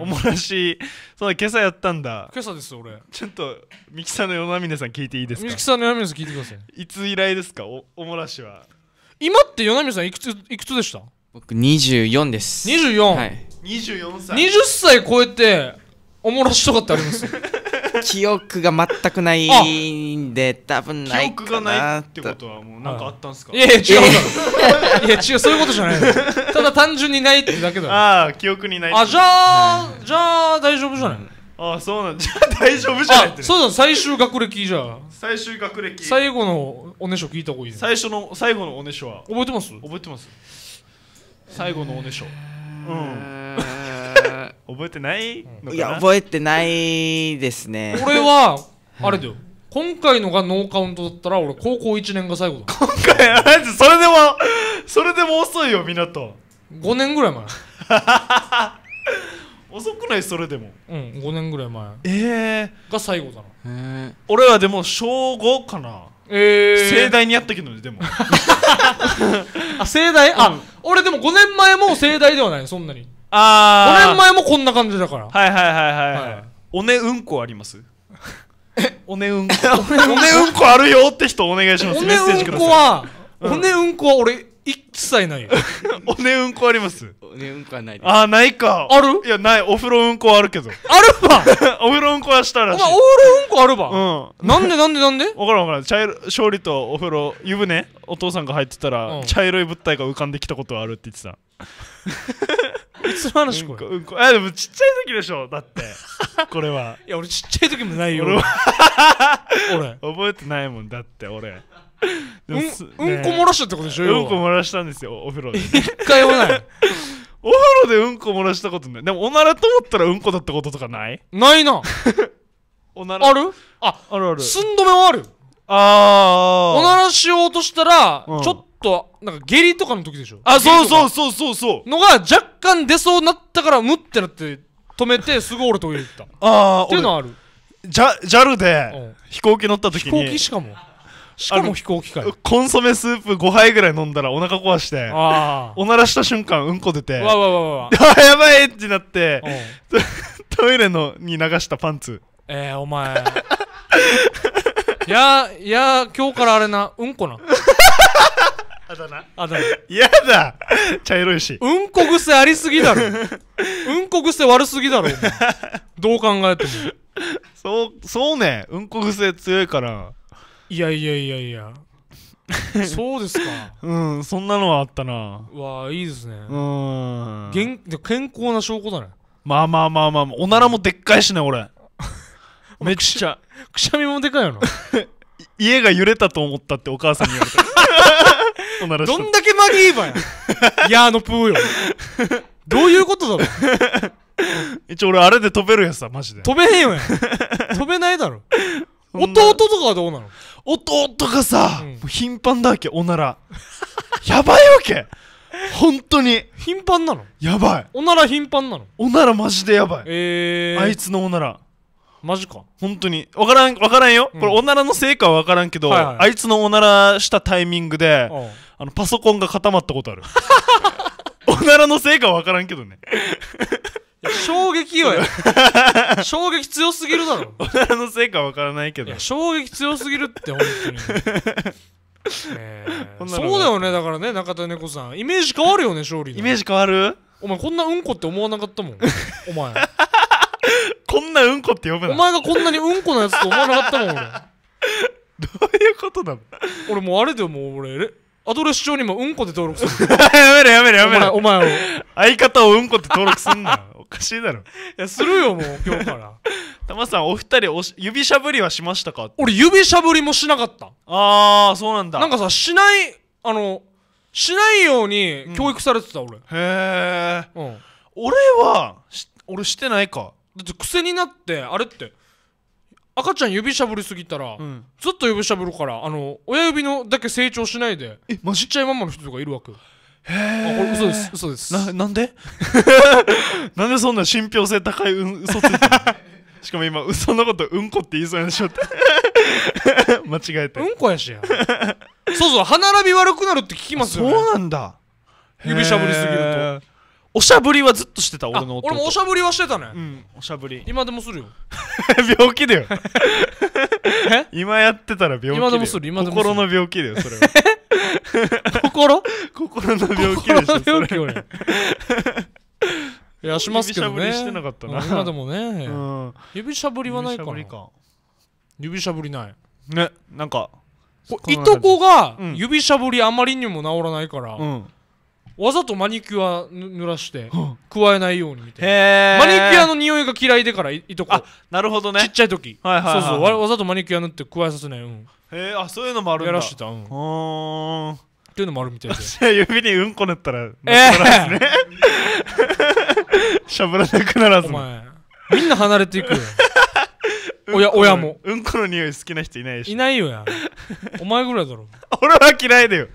おもらしそうだ今朝やったんだ今朝です俺ちょっとミキさんのナミネさん聞いていいですかミキさんのナミネさん聞いてくださいいつ以来ですかおおもらしは今って与那峰さんいくついくつでした僕24です 24?、はい、24歳20歳超えておもらしとかってあります記憶が全くないんで多分ない記憶がないってことはもう何かあったんすか、い、やいや違う [LAUGHS] いや違うそういうことじゃないただ単純にないってだけだああ記憶にないあじゃあ、じゃあ大丈夫じゃないああそうなんじゃあ大丈夫じゃないって、そうだ最終学歴じゃ最終学歴最後のおねしょ聞いた方がいい、最初の最後のおねしょは覚えてます覚えてます最後のおねしょ、うん覚えてないのかないや覚えてないですね俺は [LAUGHS] あれだよ、今回のがノーカウントだったら俺高校1年が最後だ今回あれそれでもそれでも遅いよ湊5年ぐらい前 [LAUGHS] 遅くないそれでもうん5年ぐらい前ええー、が最後だな、えー、俺はでも小5かなえー、盛大にやったけどねでも [LAUGHS] あ盛大あ、うん、俺でも5年前も盛大ではないそんなにああ5年前もこんな感じだからはいはいはいはい、はい、おねうんこあります [LAUGHS] おねうんこ [LAUGHS] おねうんこあるよって人お願いしますおねうんこは、うん、おねうんこは俺一切ないよ [LAUGHS] おねうんこありますおねうんこはないですあないかあるいやないお風呂うんこあるけどあるばお風呂うんこはしたらしいお風呂うんこあるばうんなんでなんでなんで分からん分からん茶色勝利とお風呂湯船お父さんが入ってたら、うん、茶色い物体が浮かんできたことはあるって言ってたいつの話これ、うんこ、うん、あでもちっちゃい時でしょだって [LAUGHS] これはいや俺ちっちゃい時もないよ俺 [LAUGHS] 覚えてないもんだって俺うん、うんこ漏らしたってことでしょうんこ漏らしたんですよお風呂で、ね、一回もない [LAUGHS] お風呂でうんこ漏らしたことないでもおならと思ったらうんこだったこととかないないなおならあるああるある寸止めはあるああおならしようとしたら、うん、ちょっとなんか下痢とかの時でしょあそうそうそうそうそうのが若干出そうになったからむってなって止めてすぐ俺トイレ行ったああっていうのはあるジャ JAL で飛行機乗った時に飛行機しかもしかも飛行機かコンソメスープ5杯ぐらい飲んだらお腹壊しておならした瞬間うんこ出てわわわわ [LAUGHS] やばいってなってトイレのに流したパンツえー、お前い [LAUGHS] やいや今日からあれなうんこな [LAUGHS] あだ名あだやだ茶色いしうんこ癖ありすぎだろ [LAUGHS] うんこ癖悪すぎだろどう考えてもそうそうねうんこ癖強いからいやいやいやいやそうですか [LAUGHS] うんそんなのはあったなわあいいですねうん健健康な証拠だねまあまあまあまあおならもでっかいしね俺 [LAUGHS] めっちゃくしゃみもでかいよな家が揺れたと思ったってお母さんに言われたどんだけマリーバや [LAUGHS] いやあのプーよどういうことだろ [LAUGHS] 一応俺あれで飛べるやつだマジで飛べへんよや [LAUGHS] 飛べないだろ弟とかはどうなの弟がさ、うん、頻繁だわけおならやばいわけ本当に頻繁なのやばいおなら頻繁なのおならマジでやばいえー、あいつのおならマジか本当に分からん分からんよ、うん、これおならのせいかは分からんけど、はいはい、あいつのおならしたタイミングで、あのパソコンが固まったことある [LAUGHS] おならのせいかわからんけどね衝撃よ [LAUGHS] 衝撃強すぎるだろおならのせいかわからないけどい衝撃強すぎるって本当に [LAUGHS] ねそうだよねだからね中田猫さんイメージ変わるよね勝利イメージ変わるお前こんなうんこって思わなかったもんお前こんなうんこって呼ぶなお前がこんなにうんこのやつと思わなかったもん俺どういうことだ俺もうあれでもう俺アドレス帳にもうんこで登録する [LAUGHS] やめろやめろやめろお前を相方をうんこって登録すんな [LAUGHS] おかしいだろいやするよもう今日からたま [LAUGHS] さんお二人おし指しゃぶりはしましたか俺指しゃぶりもしなかったああそうなんだなんかさしないあのしないように教育されてた、俺へえ、うん、俺は俺してないかだって癖になってあれって赤ちゃん指しゃぶりすぎたら、うん、ずっと指しゃぶるからあの親指のだけ成長しないでえマジちっちゃいままの人とかいるわけへえこれ嘘です嘘ですななんで [LAUGHS] なんでそんな信憑性高い嘘ついてる [LAUGHS] しかも今嘘のことうんこって言いそうになっちゃって [LAUGHS] 間違えてうんこやしやそうそう歯並び悪くなるって聞きますよねそうなんだ指しゃぶりすぎるとおしゃぶりはずっとしてた俺の弟俺もおしゃぶりはしてたねうんおしゃぶり今でもするよ [LAUGHS] 病気だよ [LAUGHS] 今やってたら病気今でもする今でも心の病気だよそれは [LAUGHS] 心心の病気でしょ心の病気いやしますけどね指しゃぶりしてなかったな、今でもね、うん、指しゃぶりはないかな指しゃぶりないねなんかいとこが指しゃぶりあまりにも治らないから、うんわざとマニキュア濡らして加えないようにみたいなマニキュアの匂いが嫌いでからいいとこあなるほどねちっちゃい時、はいはい、はい、そうそうわわざとマニキュア塗って加えさせない、うん、へえあそういうのもあるんだやらしてたうんっていうのもあるみたいで [LAUGHS] 指にうんこ塗ったらえー、[LAUGHS] [LAUGHS] しゃぶらなくならずお前みんな離れていくよ親親もうんこの匂い好きな人いないでしょいないよや [LAUGHS] お前ぐらいだろ俺は嫌いだよ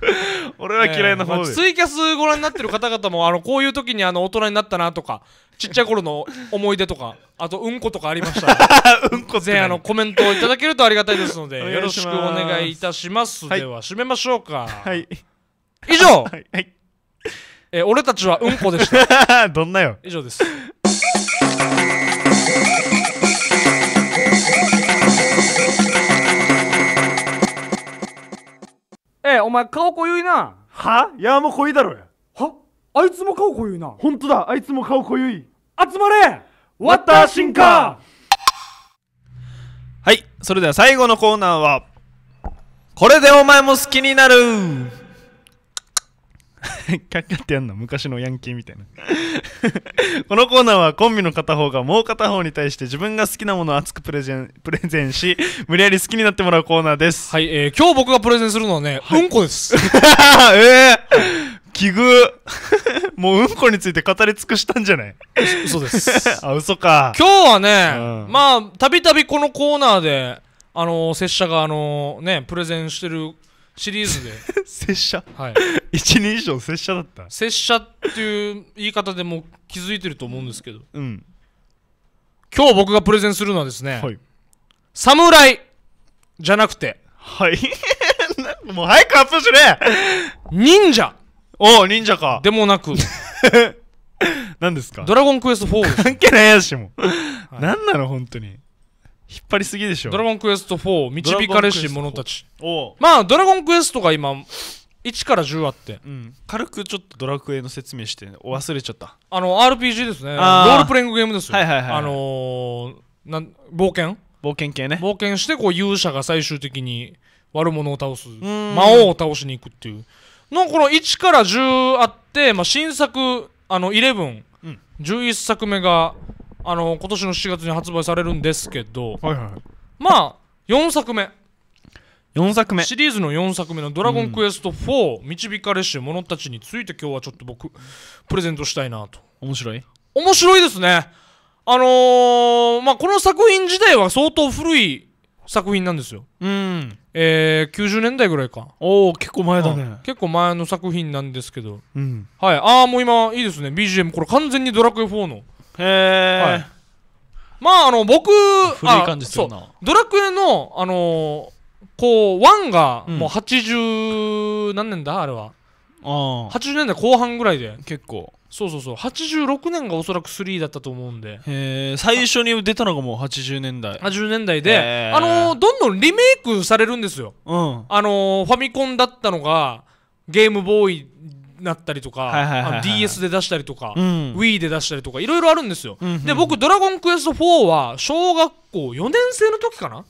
俺は嫌いな方で、えーまあ、イキャスご覧になってる方々もあのこういう時にあの大人になったなとかちっちゃい頃の思い出とかあとうんことかありましたら [LAUGHS] うんこぜひあのコメントをいただけるとありがたいですのでよろしくお願いいたします、はい、では締めましょうかはい以上、はい、はい、えー、俺たちはうんこでした [LAUGHS] どんなよ以上ですええお前顔濃ゆいなはいやもう濃いだろやはあいつも顔濃ゆいな本当だあいつも顔濃ゆい集まれワッター進化はいそれでは最後のコーナーはこれでお前も好きになるかかってやんの昔のヤンキーみたいな [LAUGHS] このコーナーはコンビの片方がもう片方に対して自分が好きなものを熱くプレゼンプレゼンし無理やり好きになってもらうコーナーですはい、えー、今日僕がプレゼンするのはね、うんこです [LAUGHS] ええ奇遇もううんこについて語り尽くしたんじゃない嘘です [LAUGHS] あ嘘か今日はね、うんまあたびたびこのコーナーであの拙者があのねプレゼンしてるシリーズで [LAUGHS] 拙者、はい、一人称拙者だった拙者っていう言い方でも気づいてると思うんですけど、うん、今日僕がプレゼンするのはですね、はい、侍じゃなくてはい [LAUGHS] もう早くアップしね忍者おお忍者かでもなく [LAUGHS] 何ですかドラゴンクエスト4関係ないやしも、はい、何なの本当に引っ張りすぎでしょドラゴンクエスト4導かれし者たちまあドラゴンクエストが今1から10あって、うん、軽くちょっとドラクエの説明して、忘れちゃったあの RPG ですねロールプレイングゲームですよはいはいはい、あのー、なん冒険冒険系ね冒険してこう勇者が最終的に悪者を倒す魔王を倒しに行くっていうのこの1から10あって、まあ、新作あの11、うん、11作目があの今年の7月に発売されるんですけど、はいはい、まあ4作目4作目シリーズの4作目の「ドラゴンクエスト4、うん、導かれし者たち」について今日はちょっと僕プレゼントしたいなと面白い面白いですねあのー、まあこの作品自体は相当古い作品なんですようんえー、90年代ぐらいかおお結構前だね結構前の作品なんですけど、うん、はいああもう今いいですね BGM これ完全に「ドラクエ4」の「へえ、はい、まああの僕古い感じするなドラクエのあのー、こう1がもう80、何年だあれはあ80年代後半ぐらいで結構そうそうそう86年がおそらく3だったと思うんでへえ最初に出たのがもう80年代80年代であのー、どんどんリメイクされるんですよ、うん、あのー、ファミコンだったのがゲームボーイなったりとか DS で出したりとか、うん、Wii で出したりとかいろいろあるんですよ、うんうん、で僕「ドラゴンクエスト4」は小学校4年生の時かな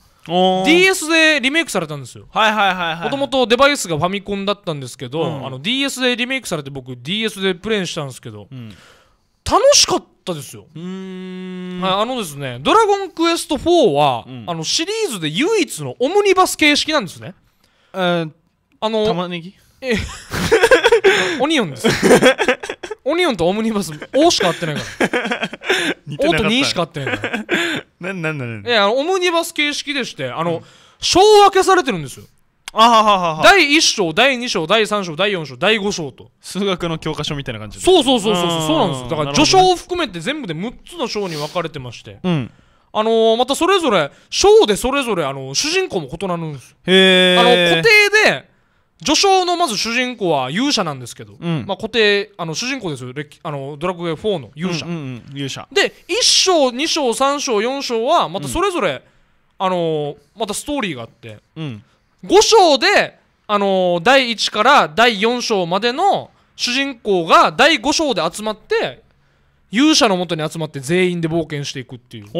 DS でリメイクされたんですよはいはいはいもともとデバイスがファミコンだったんですけど、うん、あの DS でリメイクされて僕 DS でプレイしたんですけど、うん、楽しかったですよはいあのですね「ドラゴンクエスト4は」うん、あのシリーズで唯一のオムニバス形式なんですねえー、あの玉ねぎえ [LAUGHS] オニオンです [LAUGHS] オニオンとオムニバス O しか合ってないから O と2しか合ってないからなんなんなんいやオムニバス形式でしてあの、う章分けされてるんですよあははは第1章第2章第3章第4章第5章と数学の教科書みたいな感じそうそうそうそうそうなんですよだから序章を含めて全部で6つの章に分かれてまして、うんあのまたそれぞれ章でそれぞれあの主人公も異なるんですあの固定で序章のまず主人公は勇者なんですけど、うん、まあ、固定あの主人公ですよあのドラクエ4の勇者、うんうんうん、勇者で1章2章3章4章はまたそれぞれ、うん、あのまたストーリーがあって、うん、5章で、あの第1から第4章までの主人公が第5章で集まって勇者のもとに集まって全員で冒険していくっていう流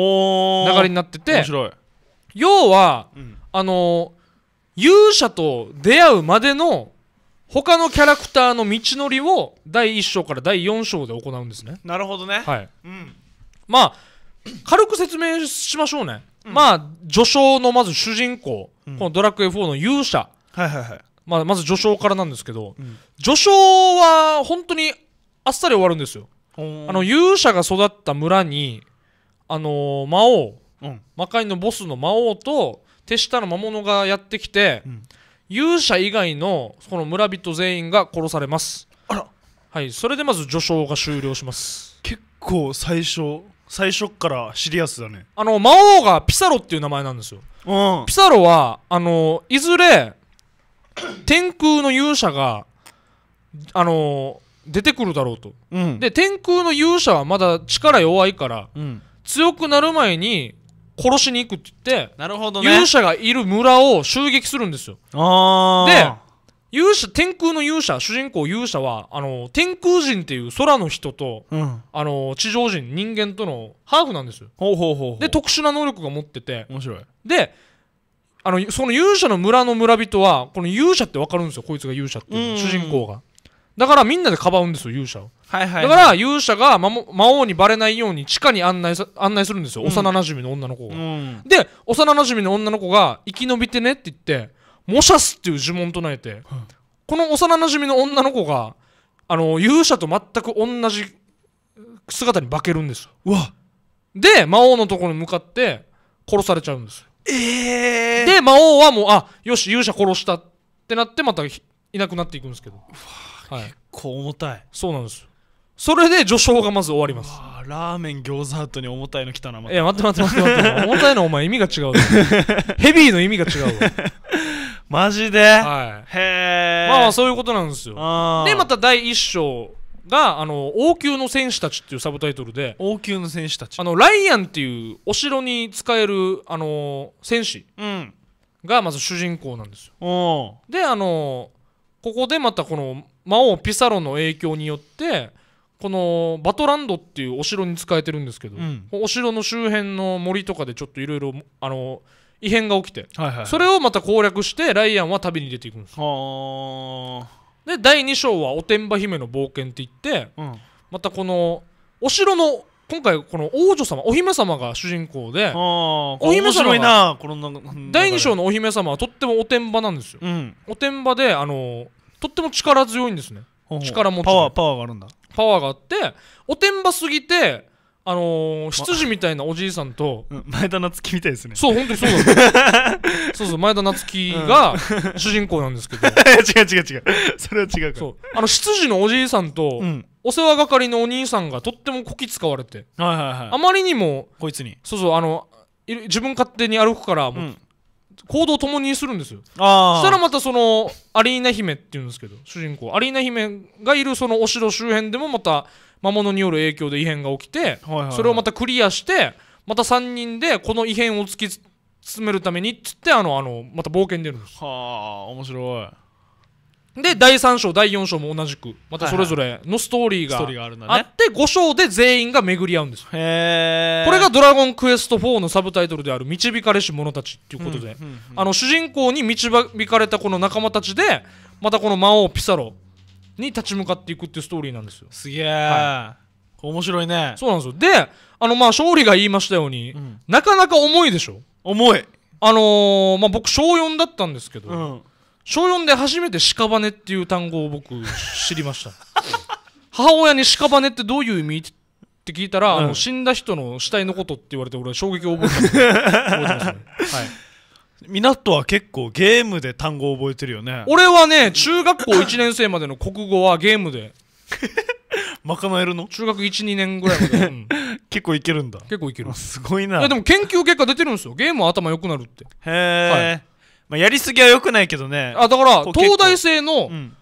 れになってて要は、あのー勇者と出会うまでの他のキャラクターの道のりを第1章から第4章で行うんですねなるほどね、はいうん、まあ軽く説明しましょうね、うんまあ序章のまず主人公、うんこの「ドラクエ4」の勇者、はいはいはいまあ、まず序章からなんですけど、うん序章は本当にあっさり終わるんですよあの勇者が育った村にあのー魔王、うん魔界のボスの魔王と手下の魔物がやってきて、うん、勇者以外のこの村人全員が殺されますあらはいそれでまず序章が終了します結構最初最初からシリアスだねあの魔王がピサロっていう名前なんですよ、うん、ピサロはあのいずれ天空の勇者があの出てくるだろうと、うん、で天空の勇者はまだ力弱いから、うん、強くなる前に殺しに行くって言ってなるほど、ね、勇者がいる村を襲撃するんですよで勇者天空の勇者主人公勇者はあの天空人っていう空の人と、うん、あの地上人人間とのハーフなんですよほうほうほうで特殊な能力が持ってて面白いであのその勇者の村の村人はこの勇者って分かるんですよこいつが勇者っていう、う主人公がだからみんなでかばうんですよ勇者をはいはい、だから勇者が魔王にバレないように地下に案内さ案内するんですよ、うん、幼なじみの女の子が、うん、で幼なじみの女の子が生き延びてねって言ってモシャス」っていう呪文唱えて、うん、この幼なじみの女の子があの勇者と全く同じ姿に化けるんですよわで魔王のところに向かって殺されちゃうんですよえー、で魔王はもうあよし勇者殺したってなってまたいなくなっていくんですけど、はい、結構重たいそうなんですそれで序章がまず終わりますーラーメン餃子トに重たいの来たなまいや待って待って待って待って重たいのお前意味が違うヘビーの意味が違う [LAUGHS] マジで、はいへえまあまあそういうことなんですよでまた第1章があの「王宮の戦士たち」っていうサブタイトルで王宮の戦士たちあのライアンっていうお城に使えるあの戦士うんがまず主人公なんですよん、であのここでまたこの魔王ピサロの影響によってこのバトランドっていうお城に使えてるんですけど、うん、お城の周辺の森とかでちょっといろいろあの異変が起きて、はいはいはい、それをまた攻略してライアンは旅に出ていくんですで第2章は「おてんば姫の冒険」って言って、うん、またこのお城の今回この王女様お姫様が主人公でお姫様が第2章のお姫様はとってもおてんばなんですよ、うん、おてんばであのとっても力強いんですね力持ちパワーパワーがあるんだパワーがあっておてんばすぎてあの執事みたいなおじいさんと、前田夏樹みたいですねそう本当にそうなんです [LAUGHS] そうそう前田夏樹が主人公なんですけど [LAUGHS] 違う違う違うそれは違うかうあの執事のおじいさんと、お世話係のお兄さんがとってもこき使われて、はいはいはい、あまりにもこいつにそうそうあの自分勝手に歩くからもう、行動を共にするんですよあしたらまたそのアリーナ姫っていうんですけど主人公アリーナ姫がいるそのお城周辺でもまた魔物による影響で異変が起きて、それをまたクリアしてまた3人でこの異変を突き詰めるためにっつってあのあのまた冒険に出るんですはあ面白いで第3章第4章も同じくまたそれぞれのストーリーがあって5章で全員が巡り合うんですこれが「ドラゴンクエスト4」のサブタイトルである「導かれし者たち」っていうことで、あの主人公に導かれたこの仲間たちでまたこの魔王ピサロに立ち向かっていくっていうストーリーなんですよすげえ、面白いねそうなんですよであのまあ勝利が言いましたように、なかなか重いでしょ重いあのまあ僕小4だったんですけど、うん小4で初めて屍っていう単語を僕知りました [LAUGHS] 母親に屍ってどういう意味って聞いたら、うん、あの死んだ人の死体のことって言われて俺は衝撃を覚えてますね、は [LAUGHS] は結構ゲームで単語を覚えてるよね俺はね中学校1年生までの国語はゲームで賄 [LAUGHS] えるの中学12年ぐらいまで、うん、結構いけるんだ結構いけるすごいないやでも研究結果出てるんですよゲームは頭良くなるってへえ、はい、まあ、やりすぎはよくないけどねあだから東大生のうん、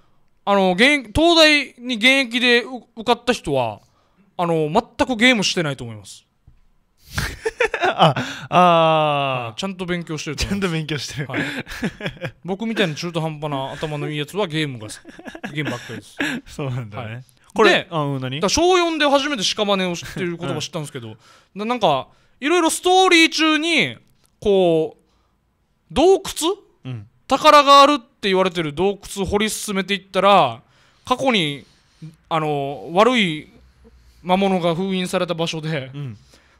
あの現東大に現役で受かった人はあの全くゲームしてないと思います [LAUGHS] ああちゃんと勉強してるちゃんと勉強してる、はい、僕みたいな中途半端な頭のいいやつはゲームがゲームばっかりです [LAUGHS] そうなんだね、はい、これあ何だ小4で初めて屍を知ってる言葉知ったんですけど、[LAUGHS] うなんかいろいろストーリー中にこう洞窟、うん、宝があるって言われてる洞窟掘り進めていったら過去にあの悪い魔物が封印された場所で、うん、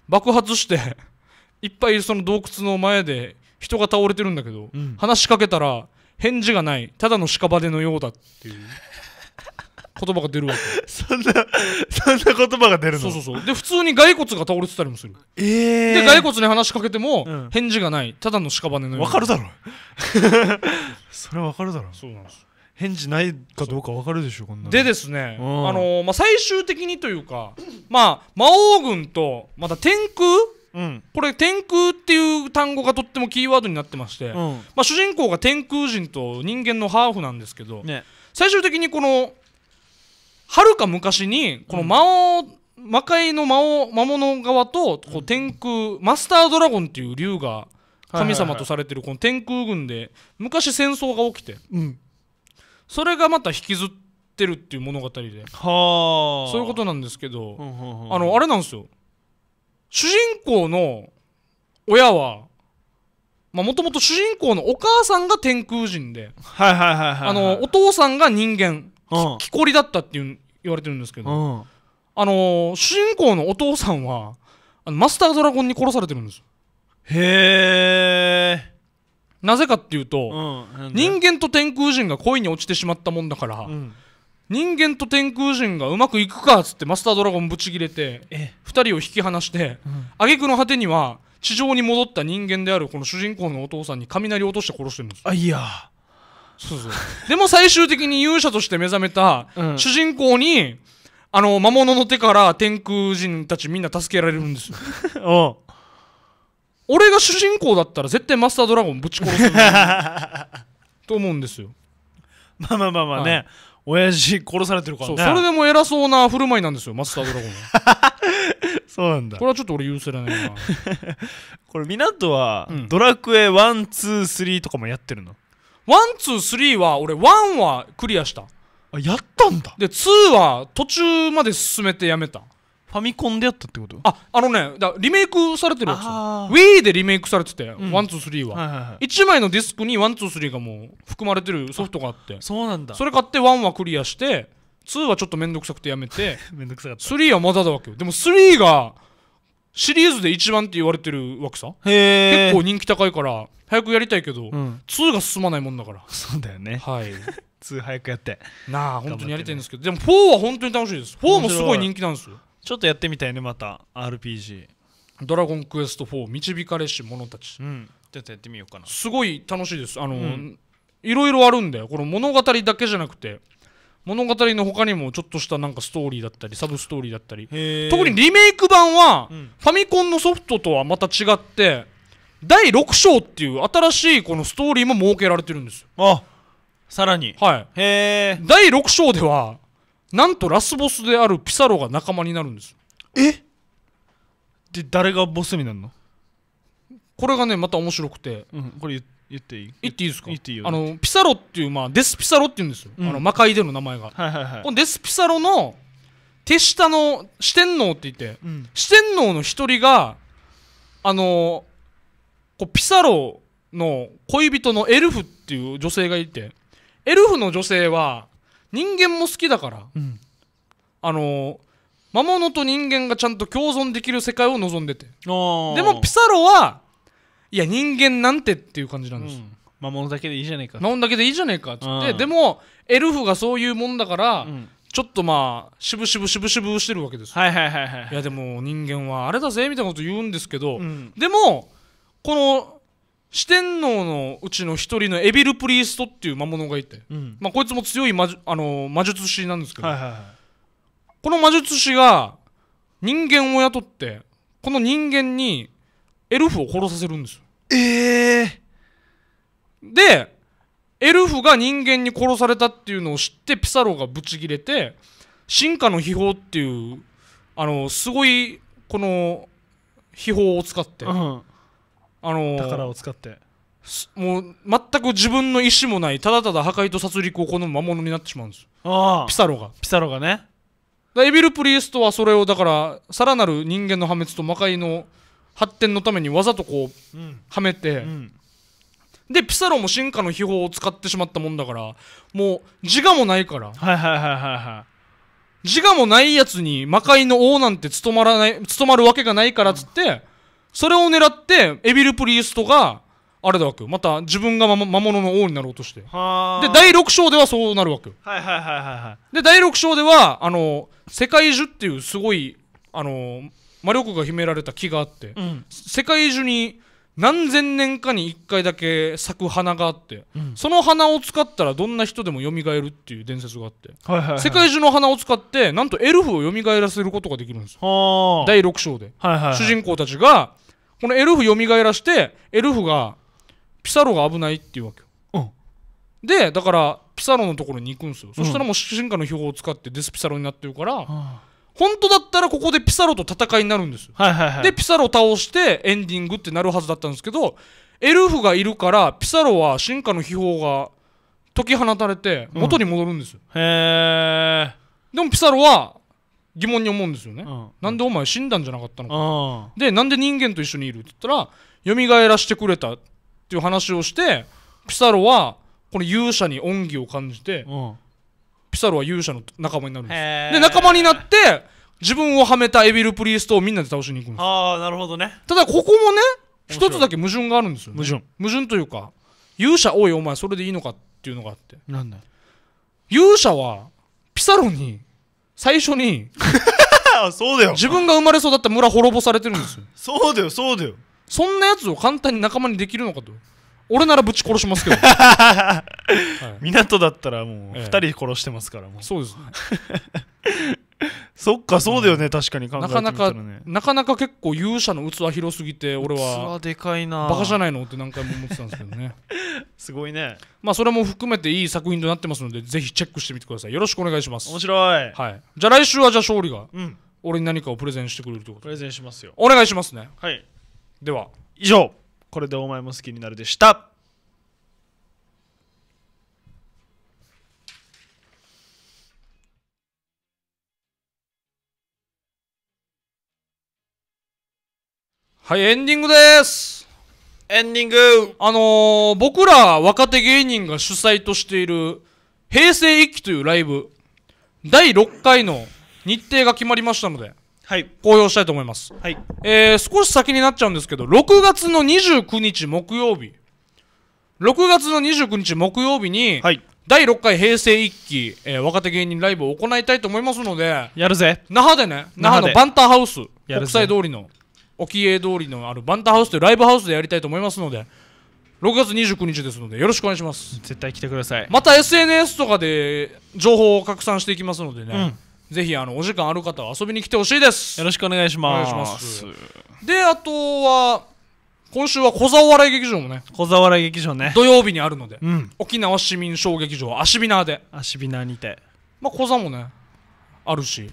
爆発していっぱいその洞窟の前で人が倒れてるんだけど、うん、話しかけたら返事がないただの屍のようだっていう言葉が出るわけ [LAUGHS] そんなそんな言葉が出るのそうそうそうで普通に骸骨が倒れてたりもするええー、で骸骨に話しかけても、返事がないただの屍のようわかるだろ [LAUGHS] それはわかるだろそうなんです返事ないかどうかわかるでしょこんなでですね、あのー、まあ、最終的にというか、まあ、魔王軍とまた天空うん、これ天空っていう単語がとってもキーワードになってまして、うん、まあ、主人公が天空人と人間のハーフなんですけど、ね、最終的にこのはるか昔にこの魔王、魔界の魔王魔物側とこう天空マスタードラゴンっていう竜が神様とされてるこの天空軍で昔戦争が起きて、うんそれがまた引きずってるっていう物語ではそういうことなんですけど、あのあれなんですよ主人公の親はもともと主人公のお母さんが天空人でお父さんが人間木こりだったっていう言われてるんですけど、あのー、主人公のお父さんはあのマスタードラゴンに殺されてるんですよへえなぜかっていうと、うん、人間と天空人が恋に落ちてしまったもんだから、うん、人間と天空人がうまくいくかっつってマスタードラゴンぶち切れて2人を引き離して、うん、挙句の果てには地上に戻った人間であるこの主人公のお父さんに雷を落として殺してるんですあいやそうそうでも最終的に勇者として目覚めた主人公に、あの魔物の手から天空人たちみんな助けられるんですよ [LAUGHS] おう俺が主人公だったら絶対マスタードラゴンぶち殺す [LAUGHS] と思うんですよ、まあまあまあまあね、は親父殺されてるからそねそれでも偉そうな振る舞いなんですよマスタードラゴンは [LAUGHS] そうなんだこれはちょっと俺許せられないなこれ港は、ドラクエ123とかもやってるのワン、ツー、スリーは、俺、ワンはクリアした。あ、やったんだ。で、ツーは途中まで進めてやめた。ファミコンでやったってことあ、あのね、だリメイクされてるやつ。Wii でリメイクされてて、ワン、ツー、スリーは。1枚のディスクにワン、ツー、スリーがもう含まれてるソフトがあって。そうなんだ。それ買ってワンはクリアして、2はちょっと面倒くさくてやめて [LAUGHS] めんどくさかった3はまだだわけよでも3がシリーズで一番って言われてるわけさ結構人気高いから早くやりたいけど、うん、2が進まないもんだからそうだよねはい2 [LAUGHS] 早くやってなあ本当にやりたいんですけど、ね、でも4は本当に楽しいです4もすごい人気なんですよちょっとやってみたいねまた RPG「ドラゴンクエスト4導かれし者たち」うん、ちょっとやってみようかなすごい楽しいですあの、うん、いろいろあるんだよこの物語だけじゃなくて物語の他にもちょっとしたなんかストーリーだったりサブストーリーだったり特にリメイク版は、ファミコンのソフトとはまた違って第6章っていう新しいこのストーリーも設けられてるんですよあさらにはいへえ第6章ではなんとラスボスであるピサロが仲間になるんですえで誰がボスになるのこれがねまた面白くて、うん、これ言っていい言っていいですか言っていいよあのピサロっていう、まあ、デスピサロっていうんですよ、うん、あの魔界での名前が、はいはいはい、このデスピサロの手下の四天王って言って、うん、四天王の一人があのこうピサロの恋人のエルフっていう女性がいてエルフの女性は人間も好きだから、うん、あの魔物と人間がちゃんと共存できる世界を望んでてでもピサロはいや人間なんてっていう感じなんです、うん魔物だけでいいじゃねえか魔物だけでいいじゃねえかっつって、うんでもエルフがそういうもんだから、うんちょっとまあ渋々渋々してるわけですはいはいはいはいい、やでも人間はあれだぜみたいなこと言うんですけど、うんでもこの四天王のうちの一人のエビル・プリーストっていう魔物がいて、うん、まあ、こいつも強い魔術あの魔術師なんですけど、はいはいはいこの魔術師が人間を雇ってこの人間にエルフを殺させるんですよええー、でエルフが人間に殺されたっていうのを知ってピサロがブチギレて進化の秘宝っていうあのすごいこの秘宝を使って、うん、あの宝を使ってもう全く自分の意思もないただただ破壊と殺戮を好む魔物になってしまうんですピサロがピサロがねエビル・プリーストはそれをだからさらなる人間の破滅と魔界の発展のためにわざとこう、うん、はめて、うん、でピサロも進化の秘宝を使ってしまったもんだからもう自我もないから自我もないやつに魔界の王なんて務まらない務まるわけがないからっつって、うん、それを狙ってエビル・プリーストがあれだわけまた自分が魔物の王になろうとしてで第6章ではそうなるわけで第6章ではあの世界中っていうすごいあの魔力が秘められた木があって、うん、世界中に何千年かに1回だけ咲く花があって、うん、その花を使ったらどんな人でも蘇るっていう伝説があって、はいはいはい、世界中の花を使ってなんとエルフを蘇らせることができるんですよ第6章で、はいはいはい、主人公たちがこのエルフ蘇らしてエルフがピサロが危ないっていうわけうん、でだからピサロのところに行くんですよ、そしたらもう主人公の標を使ってデスピサロになってるから、はあ本当だったらここでピサロと戦いになるんですよ、はいはいはい、でピサロ倒してエンディングってなるはずだったんですけどエルフがいるからピサロは進化の秘宝が解き放たれて元に戻るんですよ、うん、へえでもピサロは疑問に思うんですよね、うん、なんでお前死んだんじゃなかったのか、うん、でなんで人間と一緒にいるって言ったら蘇らしてくれたっていう話をしてピサロはこの勇者に恩義を感じて、うんピサロは勇者の仲間になるんですで仲間になって自分をはめたエビル・プリーストをみんなで倒しに行くんですああなるほどねただここもね一つだけ矛盾があるんですよ、ね、矛盾矛盾というか勇者おいお前それでいいのかっていうのがあってなんだ勇者はピサロに最初に [LAUGHS] そうだよ自分が生まれ育った村滅ぼされてるんですよ [LAUGHS] そうだよそうだよそんなやつを簡単に仲間にできるのかと俺ならぶち殺しますけど、[LAUGHS] はい、港だったらもう2人殺してますからもう、ええ、そうですね [LAUGHS] そっかそうだよね、確かに考えてみたら、ね、なかなかなかなか結構勇者の器広すぎて俺は器でかいなバカじゃないのって何回も思ってたんですけどね [LAUGHS] すごいねまあそれも含めていい作品となってますのでぜひチェックしてみてくださいよろしくお願いします面白い、はい、じゃあ来週はじゃあ勝利が、俺に何かをプレゼンしてくれるということプレゼンしますよお願いしますねはいでは以上これでお前も好きになるでした。はい、エンディングですエンディングあのー、僕ら若手芸人が主催としている平成一期というライブ第6回の日程が決まりましたのではい、公表したいと思います、はいえー、少し先になっちゃうんですけど6月の29日木曜日6月の29日木曜日に、はい、第6回平成一期、えー、若手芸人ライブを行いたいと思いますのでやるぜ那覇でね那覇のバンターハウス国際通りの沖永通りのあるバンターハウスというライブハウスでやりたいと思いますので6月29日ですのでよろしくお願いします絶対来てくださいまた SNS とかで情報を拡散していきますのでね、うんぜひあのお時間ある方は遊びに来てほしいですよろしくお願いしますであとは今週は小沢笑い劇場もね小沢笑い劇場ね土曜日にあるので、うん、沖縄市民小劇場アシビナーでアシビナーにてまあ小沢もねあるし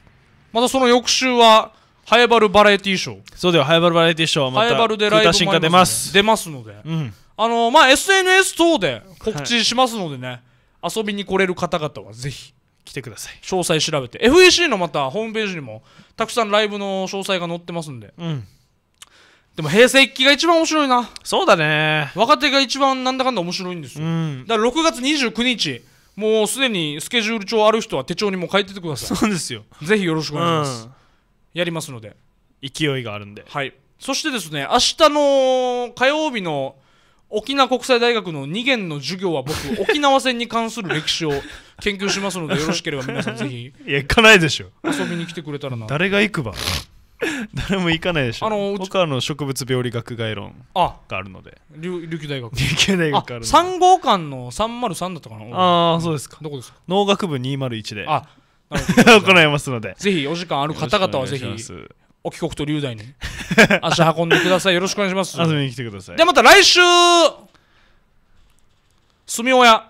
またその翌週はハエバルバラエティーショーそうだよハエバルバラエティーショーはまたハエバルでライブ出ます出ますので、うん、あのまあ SNS 等で告知しますのでね、はい、遊びに来れる方々はぜひ来てください詳細調べて FEC のまたホームページにもたくさんライブの詳細が載ってますんで、うん、でも平成一期が一番面白いなそうだね若手が一番なんだかんだ面白いんですよ、うん、だから6月29日もうすでにスケジュール帳ある人は手帳にも書いててくださいそうですよぜひよろしくお願いします、うん、やりますので勢いがあるんではいそしてですね明日の火曜日の沖縄国際大学の2限の授業は僕沖縄戦に関する歴史を研究しますのでよろしければ皆さんぜひ [LAUGHS] いや行かないでしょ遊びに来てくれたらな誰が行くば [LAUGHS] 誰も行かないでしょあの僕はの植物病理学概論があるので琉球大学琉球大学あるの3号館の303だったかなああそうですかどこですか農学部201であ [LAUGHS] 行いますのでぜひお時間ある方々はぜひ沖国と龍大に [LAUGHS] 足運んでください。よろしくお願いします。遊びに来てください。で、また来週、住み親。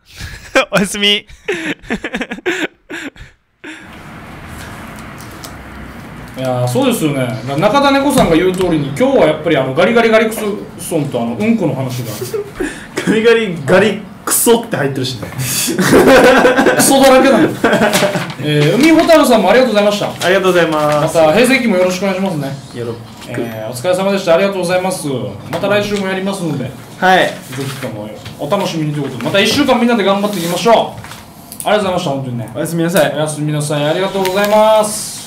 [LAUGHS] おやすみ。いやそうですよね中田猫さんが言う通りに今日はやっぱりあのガリガリガリクソンとあのうんこの話が [LAUGHS] ガリガリガリクソって入ってるしねクソだらけなの、えー、海ほたるさんもありがとうございましたありがとうございますまた平成期もよろしくお願いしますねよろしく、えー、お疲れ様でしたありがとうございますまた来週もやりますのではいぜひともお楽しみにということでまた1週間みんなで頑張っていきましょうありがとうございました本当にねおやすみなさいおやすみなさいありがとうございます